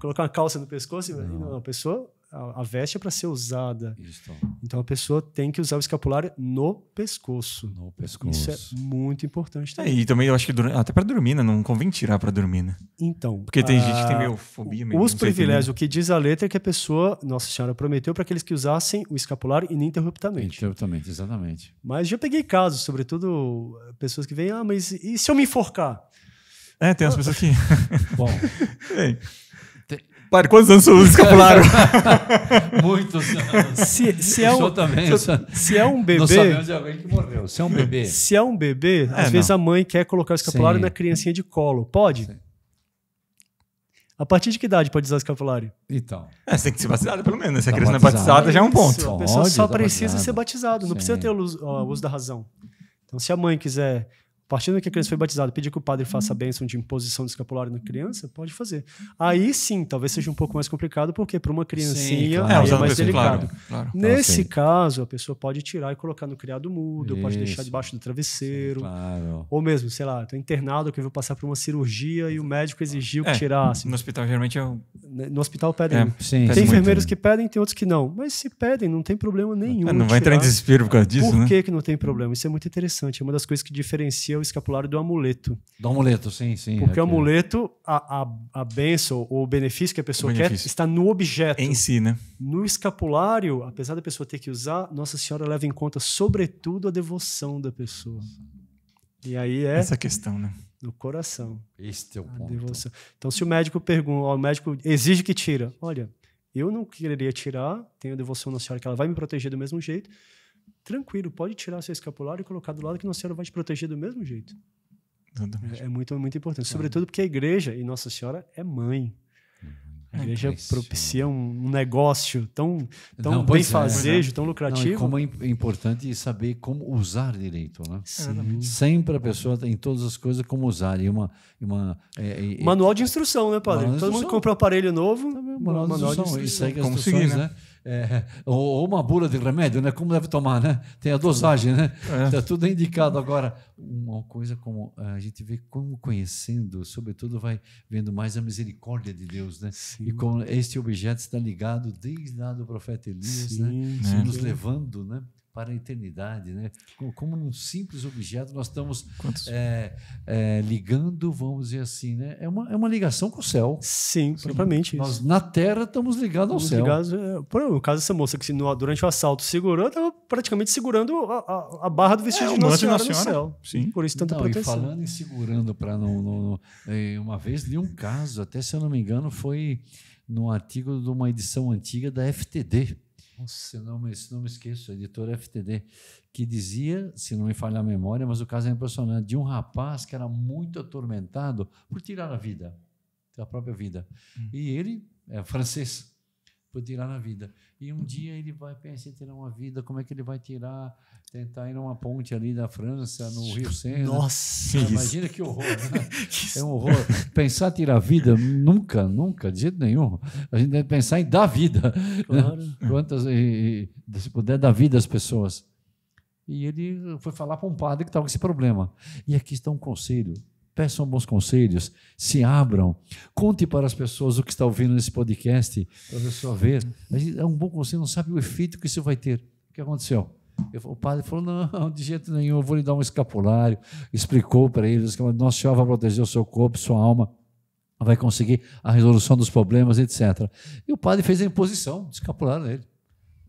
Colocar uma calça no pescoço e não. uma pessoa a, a veste é para ser usada. Isso. Então a pessoa tem que usar o escapulário no pescoço. No pescoço. Isso é muito importante é, também. É, e também eu acho que até para dormir, né? Não convém tirar para dormir, né? Então. Porque tem a... gente que tem ah, meio fobia mesmo. Os privilégios, o que diz a letra é que a pessoa, Nossa Senhora, prometeu para aqueles que usassem o escapulário ininterruptamente. Ininterruptamente, exatamente. Mas já peguei casos, sobretudo pessoas que vêm, ah, mas e se eu me enforcar? É, tem umas pessoas que. Bom. é. Pare, quantos anos os escapularam? Muitos anos. Se, se, é um, também, se, se, é um bebê. sabemos de alguém que morreu. Se é um bebê. Se é um bebê, é, às não. vezes a mãe quer colocar o escapulário Sim. na criancinha de colo. Pode? Sim. A partir de que idade pode usar o escapulário? Então. É, você tem que ser batizado, pelo menos. Né? Se a tá criança batizado. não é tá batizada, já é um é ponto. Pode, a pessoa só tá precisa batizado. ser batizado, não Sim. precisa ter o uso, uso da razão. Então, se a mãe quiser a partir do que a criança foi batizada, pedir que o padre faça a bênção de imposição do escapulário na criança, pode fazer. Aí sim, talvez seja um pouco mais complicado, porque para uma criancinha sim, claro. é, é, mais delicado. Claro, claro. Nesse então, caso, a pessoa pode tirar e colocar no criado mudo, Isso. pode deixar debaixo do travesseiro. Sim, ou mesmo, sei lá, estou internado, que eu vou passar por uma cirurgia e o médico exigiu que é, tirasse. No hospital, geralmente eu... É no hospital pedem. É, sim, tem enfermeiros muito. que pedem, tem outros que não. Mas se pedem, não tem problema nenhum. É, não vai tirar. entrar em desespero por causa disso. Por né? que, né? que não tem problema? Isso é muito interessante. É uma das coisas que diferencia o escapulário do amuleto. Do amuleto, sim, sim. Porque é o amuleto, a, a, a benção ou o benefício que a pessoa quer está no objeto. Em si, né? No escapulário, apesar da pessoa ter que usar, Nossa Senhora leva em conta, sobretudo, a devoção da pessoa. E aí é. Essa questão, né? Do coração. Este é o ponto. Devoção. Então, se o médico pergunta, o médico exige que tira. Olha, eu não quereria tirar, tenho devoção na senhora que ela vai me proteger do mesmo jeito, tranquilo, pode tirar seu escapular e colocar do lado que Nossa Senhora vai te proteger do mesmo jeito. É, é, muito, muito importante. Sobretudo porque a igreja e Nossa Senhora é mãe. Uhum. A igreja é, propicia é. um negócio tão, tão não, bem é, fazejo, é, tão lucrativo. Não, como é importante saber como usar direito, né? Sim. Sempre a pessoa tem em todas as coisas como usar. E uma, uma, manual de instrução, né, padre? Todo mundo compra um aparelho novo. Tá manual, manual de instrução. De instrução. E segue as como instruções, seguir, né? né? é, ou, uma bula de remédio, né? Como deve tomar, né? Tem a dosagem, né? Está é. Tá tudo indicado agora. Uma coisa como a gente vê como conhecendo, sobretudo vai vendo mais a misericórdia de Deus, né? Sim. E como este objeto está ligado desde lá do profeta Elias, né? Sim, né? Sim, nos levando, né? para a eternidade, né? Como num simples objeto nós estamos é, é, ligando, vamos dizer assim, né? É uma, é uma ligação com o céu. Sim, assim, propriamente. Nós isso. na Terra estamos ligados ao céu. Ligados, é, por exemplo, o caso dessa moça que durante o assalto segurou, estava praticamente segurando a, a, a, barra do vestido é, de Nossa Senhora, Senhora no céu. Sim. Por isso tanta não, proteção. E falando em segurando para não, não, não, é, uma vez li um caso, até se eu não me engano, foi num artigo de uma edição antiga da FTD nossa, não me, não me esqueço, editor editora FTD, que dizia, se não me falha a memória, mas o caso é impressionante, de um rapaz que era muito atormentado por tirar a vida, a própria vida. Hum. E ele é francês, tirar na vida. E um uhum. dia ele vai pensar em tirar uma vida, como é que ele vai tirar? Tentar ir numa ponte ali da França, no Rio Sena. Nossa! Ah, imagina que horror, né? é um horror. Pensar tirar vida, nunca, nunca, de jeito nenhum. A gente deve pensar em dar vida. Né? Claro. Né? Quantas, e, e, se puder, dar vida às pessoas. E ele foi falar para um padre que estava com esse problema. E aqui está um conselho peçam bons conselhos, se abram, conte para as pessoas o que está ouvindo nesse podcast, para a pessoa ver. é um bom conselho, não sabe o efeito que isso vai ter. O que aconteceu? Eu, o padre falou: não, de jeito nenhum, eu vou lhe dar um escapulário. Explicou para eles que Nosso Senhor vai proteger o seu corpo, sua alma, vai conseguir a resolução dos problemas, etc. E o padre fez a imposição, escapulário nele.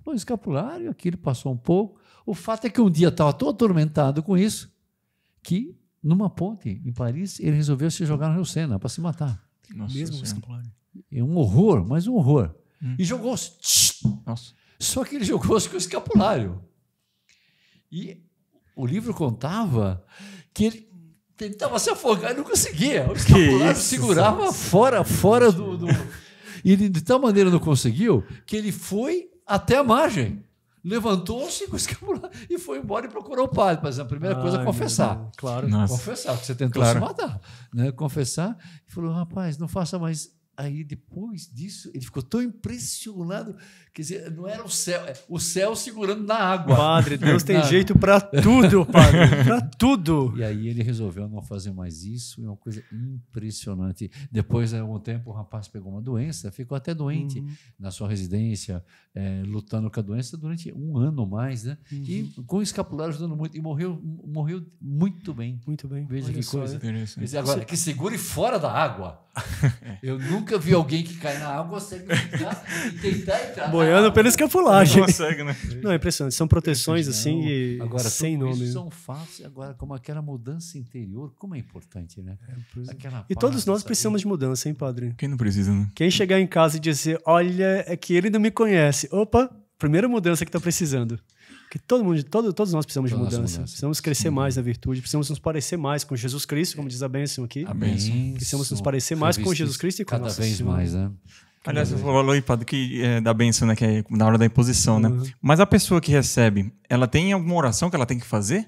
O escapulário, aquilo passou um pouco. O fato é que um dia estava tão atormentado com isso que numa ponte em Paris, ele resolveu se jogar no Rio Sena para se matar. Nossa, Mesmo escapulário É um horror, mas um horror. Hum. E jogou-se. Só que ele jogou-se com o escapulário. E o livro contava que ele tentava se afogar e não conseguia. O escapulário isso, segurava isso. fora, fora do, do. E ele, de tal maneira não conseguiu que ele foi até a margem levantou-se e foi embora e procurou o padre. Mas a primeira coisa é confessar. Claro. Nossa. Confessar, porque você tentou claro. se matar. Né? Confessar. E falou, rapaz, não faça mais Aí depois disso, ele ficou tão impressionado. Quer dizer, não era o céu, é o céu segurando na água. Padre, Deus tem jeito para tudo, padre, para tudo. E aí ele resolveu não fazer mais isso, E é uma coisa impressionante. Depois, de é, algum tempo, o rapaz pegou uma doença, ficou até doente uhum. na sua residência, é, lutando com a doença durante um ano mais, né? Uhum. E com o escapulário ajudando muito, e morreu, morreu muito bem. Muito bem. Veja Olha que coisa. É. Agora, que segure fora da água. Eu nunca nunca vi alguém que cai na água consegue entrar, tentar entrar. Tá. Boiando pela escapulagem. Não consegue, né? Não, é impressionante. São proteções assim e agora, sem nome. São fáceis. Agora, como aquela mudança interior, como é importante, né? É, é. aquela e todos nós precisamos de mudança, hein, padre? Quem não precisa, né? Quem chegar em casa e dizer, olha, é que ele não me conhece. Opa, primeira mudança que tá precisando todo mundo, todo, todos nós precisamos de mudança. Precisamos crescer Sim. mais na virtude, precisamos nos parecer mais com Jesus Cristo, como diz a bênção aqui. A bênção. Precisamos nos parecer mais com Jesus Cristo e com cada vez mais, né? Aliás, você falou aí, Padre, que é, da né? Que é na hora da imposição, né? uhum. né? Mas a pessoa que recebe, ela tem alguma oração que ela tem que fazer?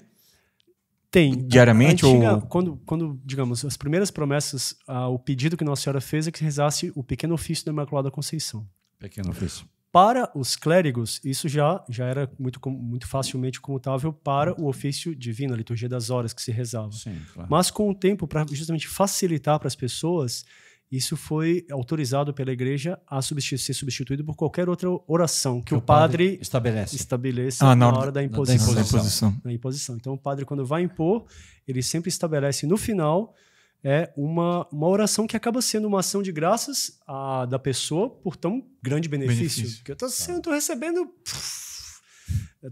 Tem. Diariamente? Antiga, ou... quando, quando, digamos, as primeiras promessas, ah, o pedido que Nossa Senhora fez é que rezasse o pequeno ofício da Imaculada Conceição. Pequeno ofício. Para os clérigos, isso já, já era muito, muito facilmente comutável para o ofício divino, a liturgia das horas que se rezava. Sim, claro. Mas com o tempo, para justamente facilitar para as pessoas, isso foi autorizado pela igreja a ser substituído por qualquer outra oração que, que o padre, padre estabelece, estabeleça ah, na, hora, na hora da, imposição. da imposição. imposição. Então o padre quando vai impor, ele sempre estabelece no final é uma, uma oração que acaba sendo uma ação de graças a, da pessoa por tão grande benefício. benefício. eu tá. estou recebendo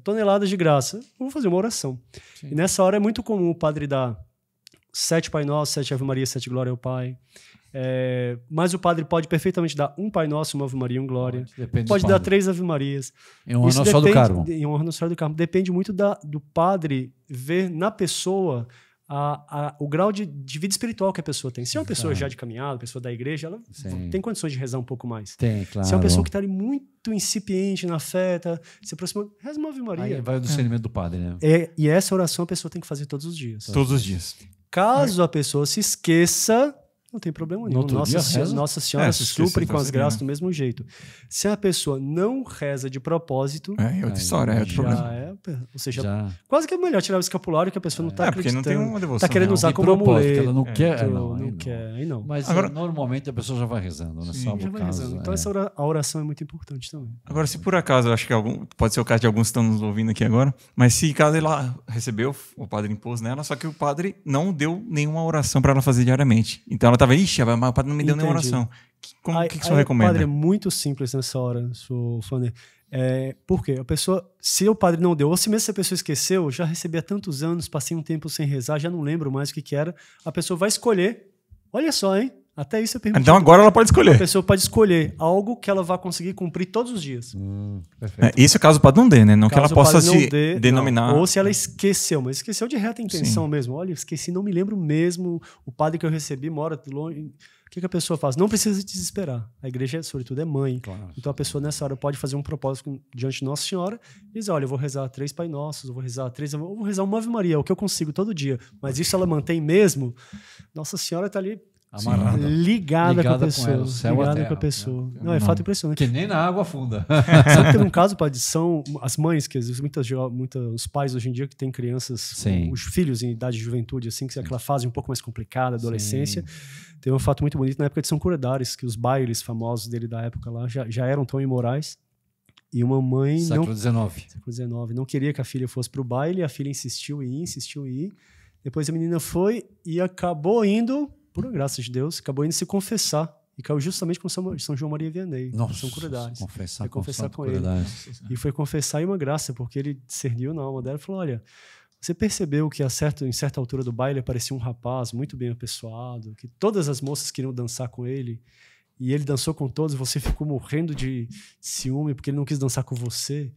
toneladas de graça. Vou fazer uma oração. Sim. E nessa hora é muito comum o padre dar sete Pai Nosso, sete Ave Maria, sete Glória ao Pai. É, mas o padre pode perfeitamente dar um Pai Nosso, uma Ave Maria, um Glória. Depende pode dar três Ave Marias. Em honra Isso só do Carmo. Em honra só do Carmo. Depende muito da, do padre ver na pessoa a, a, o grau de, de, vida espiritual que a pessoa tem. Se é uma pessoa claro. já de caminhada, pessoa da igreja, ela Sim. tem condições de rezar um pouco mais. Tem, claro. Se é uma pessoa que está ali muito incipiente na fé, tá, se aproxima, reza uma Ave Maria. Aí vai do discernimento é. do padre, né? É, e essa oração a pessoa tem que fazer todos os dias. Todos os dias. Caso é. a pessoa se esqueça, não tem problema nenhum. Nossa, dia, Nossa Senhora é, supre tá com as graças do mesmo jeito. Se a pessoa não reza de propósito. É, é outra história, é outro problema. É, ou seja, já. quase que é melhor tirar o escapulário que a pessoa não está é, acreditando. Tá é, porque não tem uma tá devoção, querendo não. usar como amuleto. Ela não é, quer. Ah, não, não, não, quer, aí não. Mas Agora, normalmente a pessoa já vai rezando, né? Sim, já vai caso, rezando. Então é. essa a oração é muito importante também. Agora, se por acaso, acho que algum, pode ser o caso de alguns que estão nos ouvindo aqui agora, mas se caso ela recebeu, o padre impôs nela, só que o padre não deu nenhuma oração para ela fazer diariamente. Então ela está pensava, ixi, mas o padre não me deu Entendi. nenhuma oração. O que, que, o senhor recomenda? Padre, é muito simples nessa hora, senhor Flander. É, por quê? A pessoa, se o padre não deu, ou se mesmo se a pessoa esqueceu, já recebia tantos anos, passei um tempo sem rezar, já não lembro mais o que, que era, a pessoa vai escolher. Olha só, hein? Até isso é permitido. Então agora ela pode escolher. A pessoa pode escolher algo que ela vai conseguir cumprir todos os dias. Hum, é, isso é caso para não dê, né? Não caso que ela possa se dê, denominar. Não. Ou se ela esqueceu, mas esqueceu de reta intenção Sim. mesmo. Olha, esqueci, não me lembro mesmo. O padre que eu recebi mora longe. O que, que, a pessoa faz? Não precisa desesperar. A igreja, sobretudo, é mãe. Claro. Então a pessoa nessa hora pode fazer um propósito diante de Nossa Senhora e dizer: olha, eu vou rezar três Pai Nossos, eu vou rezar três, eu vou rezar uma Ave Maria, é o que eu consigo todo dia. Mas isso ela mantém mesmo. Nossa Senhora está ali Amarrada. Ligada, ligada com a pessoa. Com ela, ligada terra, com a pessoa. Né? Não, é não. fato impressionante. Que nem na água afunda. Sabe que teve um caso, Padre, são as mães, que às vezes muitas, muitas, os pais hoje em dia que têm crianças, Sim. os filhos em idade de juventude, assim, que é aquela fase um pouco mais complicada, adolescência. Sim. Teve um fato muito bonito na época de São Curedares, que os bailes famosos dele da época lá já, já eram tão imorais. E uma mãe. Século XIX. Século XIX. Não queria que a filha fosse para o baile, a filha insistiu e insistiu e Depois a menina foi e acabou indo Pura graça de Deus, acabou indo se confessar e caiu justamente com São João Maria Vianney, Nossa, São Crudares. Confessar, foi confessar com, ele. E foi confessar e uma graça, porque ele discerniu na alma dela e falou: olha, você percebeu que a certa, em certa altura do baile aparecia um rapaz muito bem apessoado, que todas as moças queriam dançar com ele, e ele dançou com todos, você ficou morrendo de ciúme porque ele não quis dançar com você.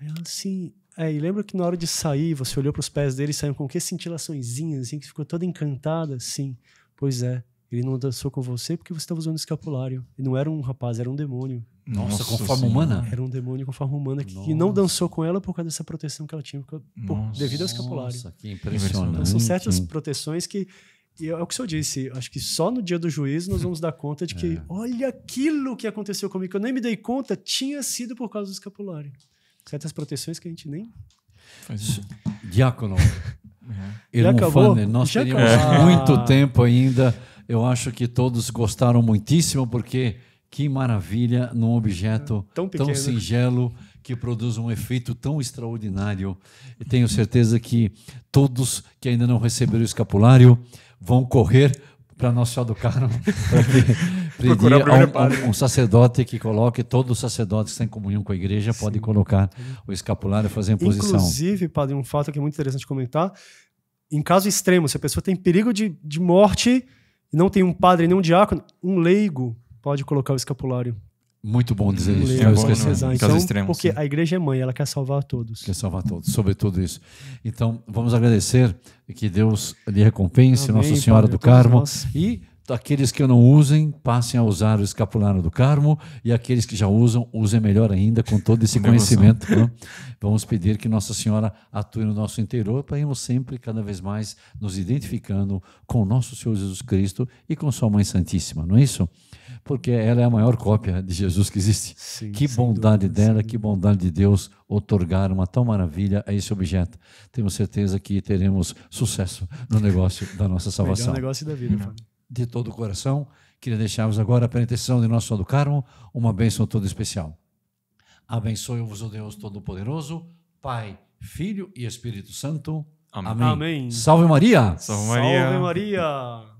Aí ela assim, é, e lembro que na hora de sair, você olhou para os pés dele e saiu com que cintilaçõezinhas, assim, que ficou toda encantada, assim. Pois é, ele não dançou com você porque você estava usando escapulário. E não era um rapaz, era um demônio. Nossa, Nossa com forma humana? Era um demônio com forma humana que, que, não dançou com ela por causa dessa proteção que ela tinha por, devido ao escapulário. Nossa, que impressionante. Então, são certas proteções que e é o que o senhor disse, acho que só no dia do juízo nós vamos dar conta de que, é. olha aquilo que aconteceu comigo, que eu nem me dei conta, tinha sido por causa do escapulário certas proteções que a gente nem. Faz Diácono. É. Irmão Fanner, nós Já acabou. Ah. muito tempo ainda. Eu acho que todos gostaram muitíssimo, porque que maravilha num objeto é, tão, tão, singelo que produz um efeito tão extraordinário. E tenho certeza que todos que ainda não receberam o escapulário vão correr para nosso Senhora do Carmo, um, Um, um, sacerdote que coloque, todos os sacerdotes que estão em comunhão com a igreja Sim. pode colocar o escapulário e fazer a posição. Inclusive, padre, um fato que é muito interessante comentar, em caso extremo, se a pessoa tem perigo de, de morte não tem um padre nem um diácono, um leigo pode colocar o escapulário. Muito bom dizer isso. É, bom, não, então, extremos, porque sim. a igreja é mãe, ela quer salvar a todos. Quer salvar a todos, sobretudo isso. Então, vamos agradecer que Deus lhe recompense, Amém, Nossa Senhora do Carmo. Nós. E aqueles que não usem passem a usar o escapulário do Carmo e aqueles que já usam, usem melhor ainda com todo esse conhecimento. Né? Vamos pedir que Nossa Senhora atue no nosso interior para irmos sempre, cada vez mais, nos identificando com nosso Senhor Jesus Cristo e com Sua Mãe Santíssima, não é isso? Porque ela é a maior cópia de Jesus que existe. Sim, que bondade dúvida, dela, sim. que bondade de Deus otorgar uma tal maravilha a esse objeto. Temos certeza que teremos sucesso no negócio da nossa salvação. Melhor negócio da vida, Fábio de todo o coração. Queria deixar-vos agora a intercessão de nosso Senhor do Carmo uma bênção toda especial. Abençoe-vos o Deus Todo-Poderoso, Pai, Filho e Espírito Santo. Amém. Amém. Salve Maria! Salve Maria! Salve Maria.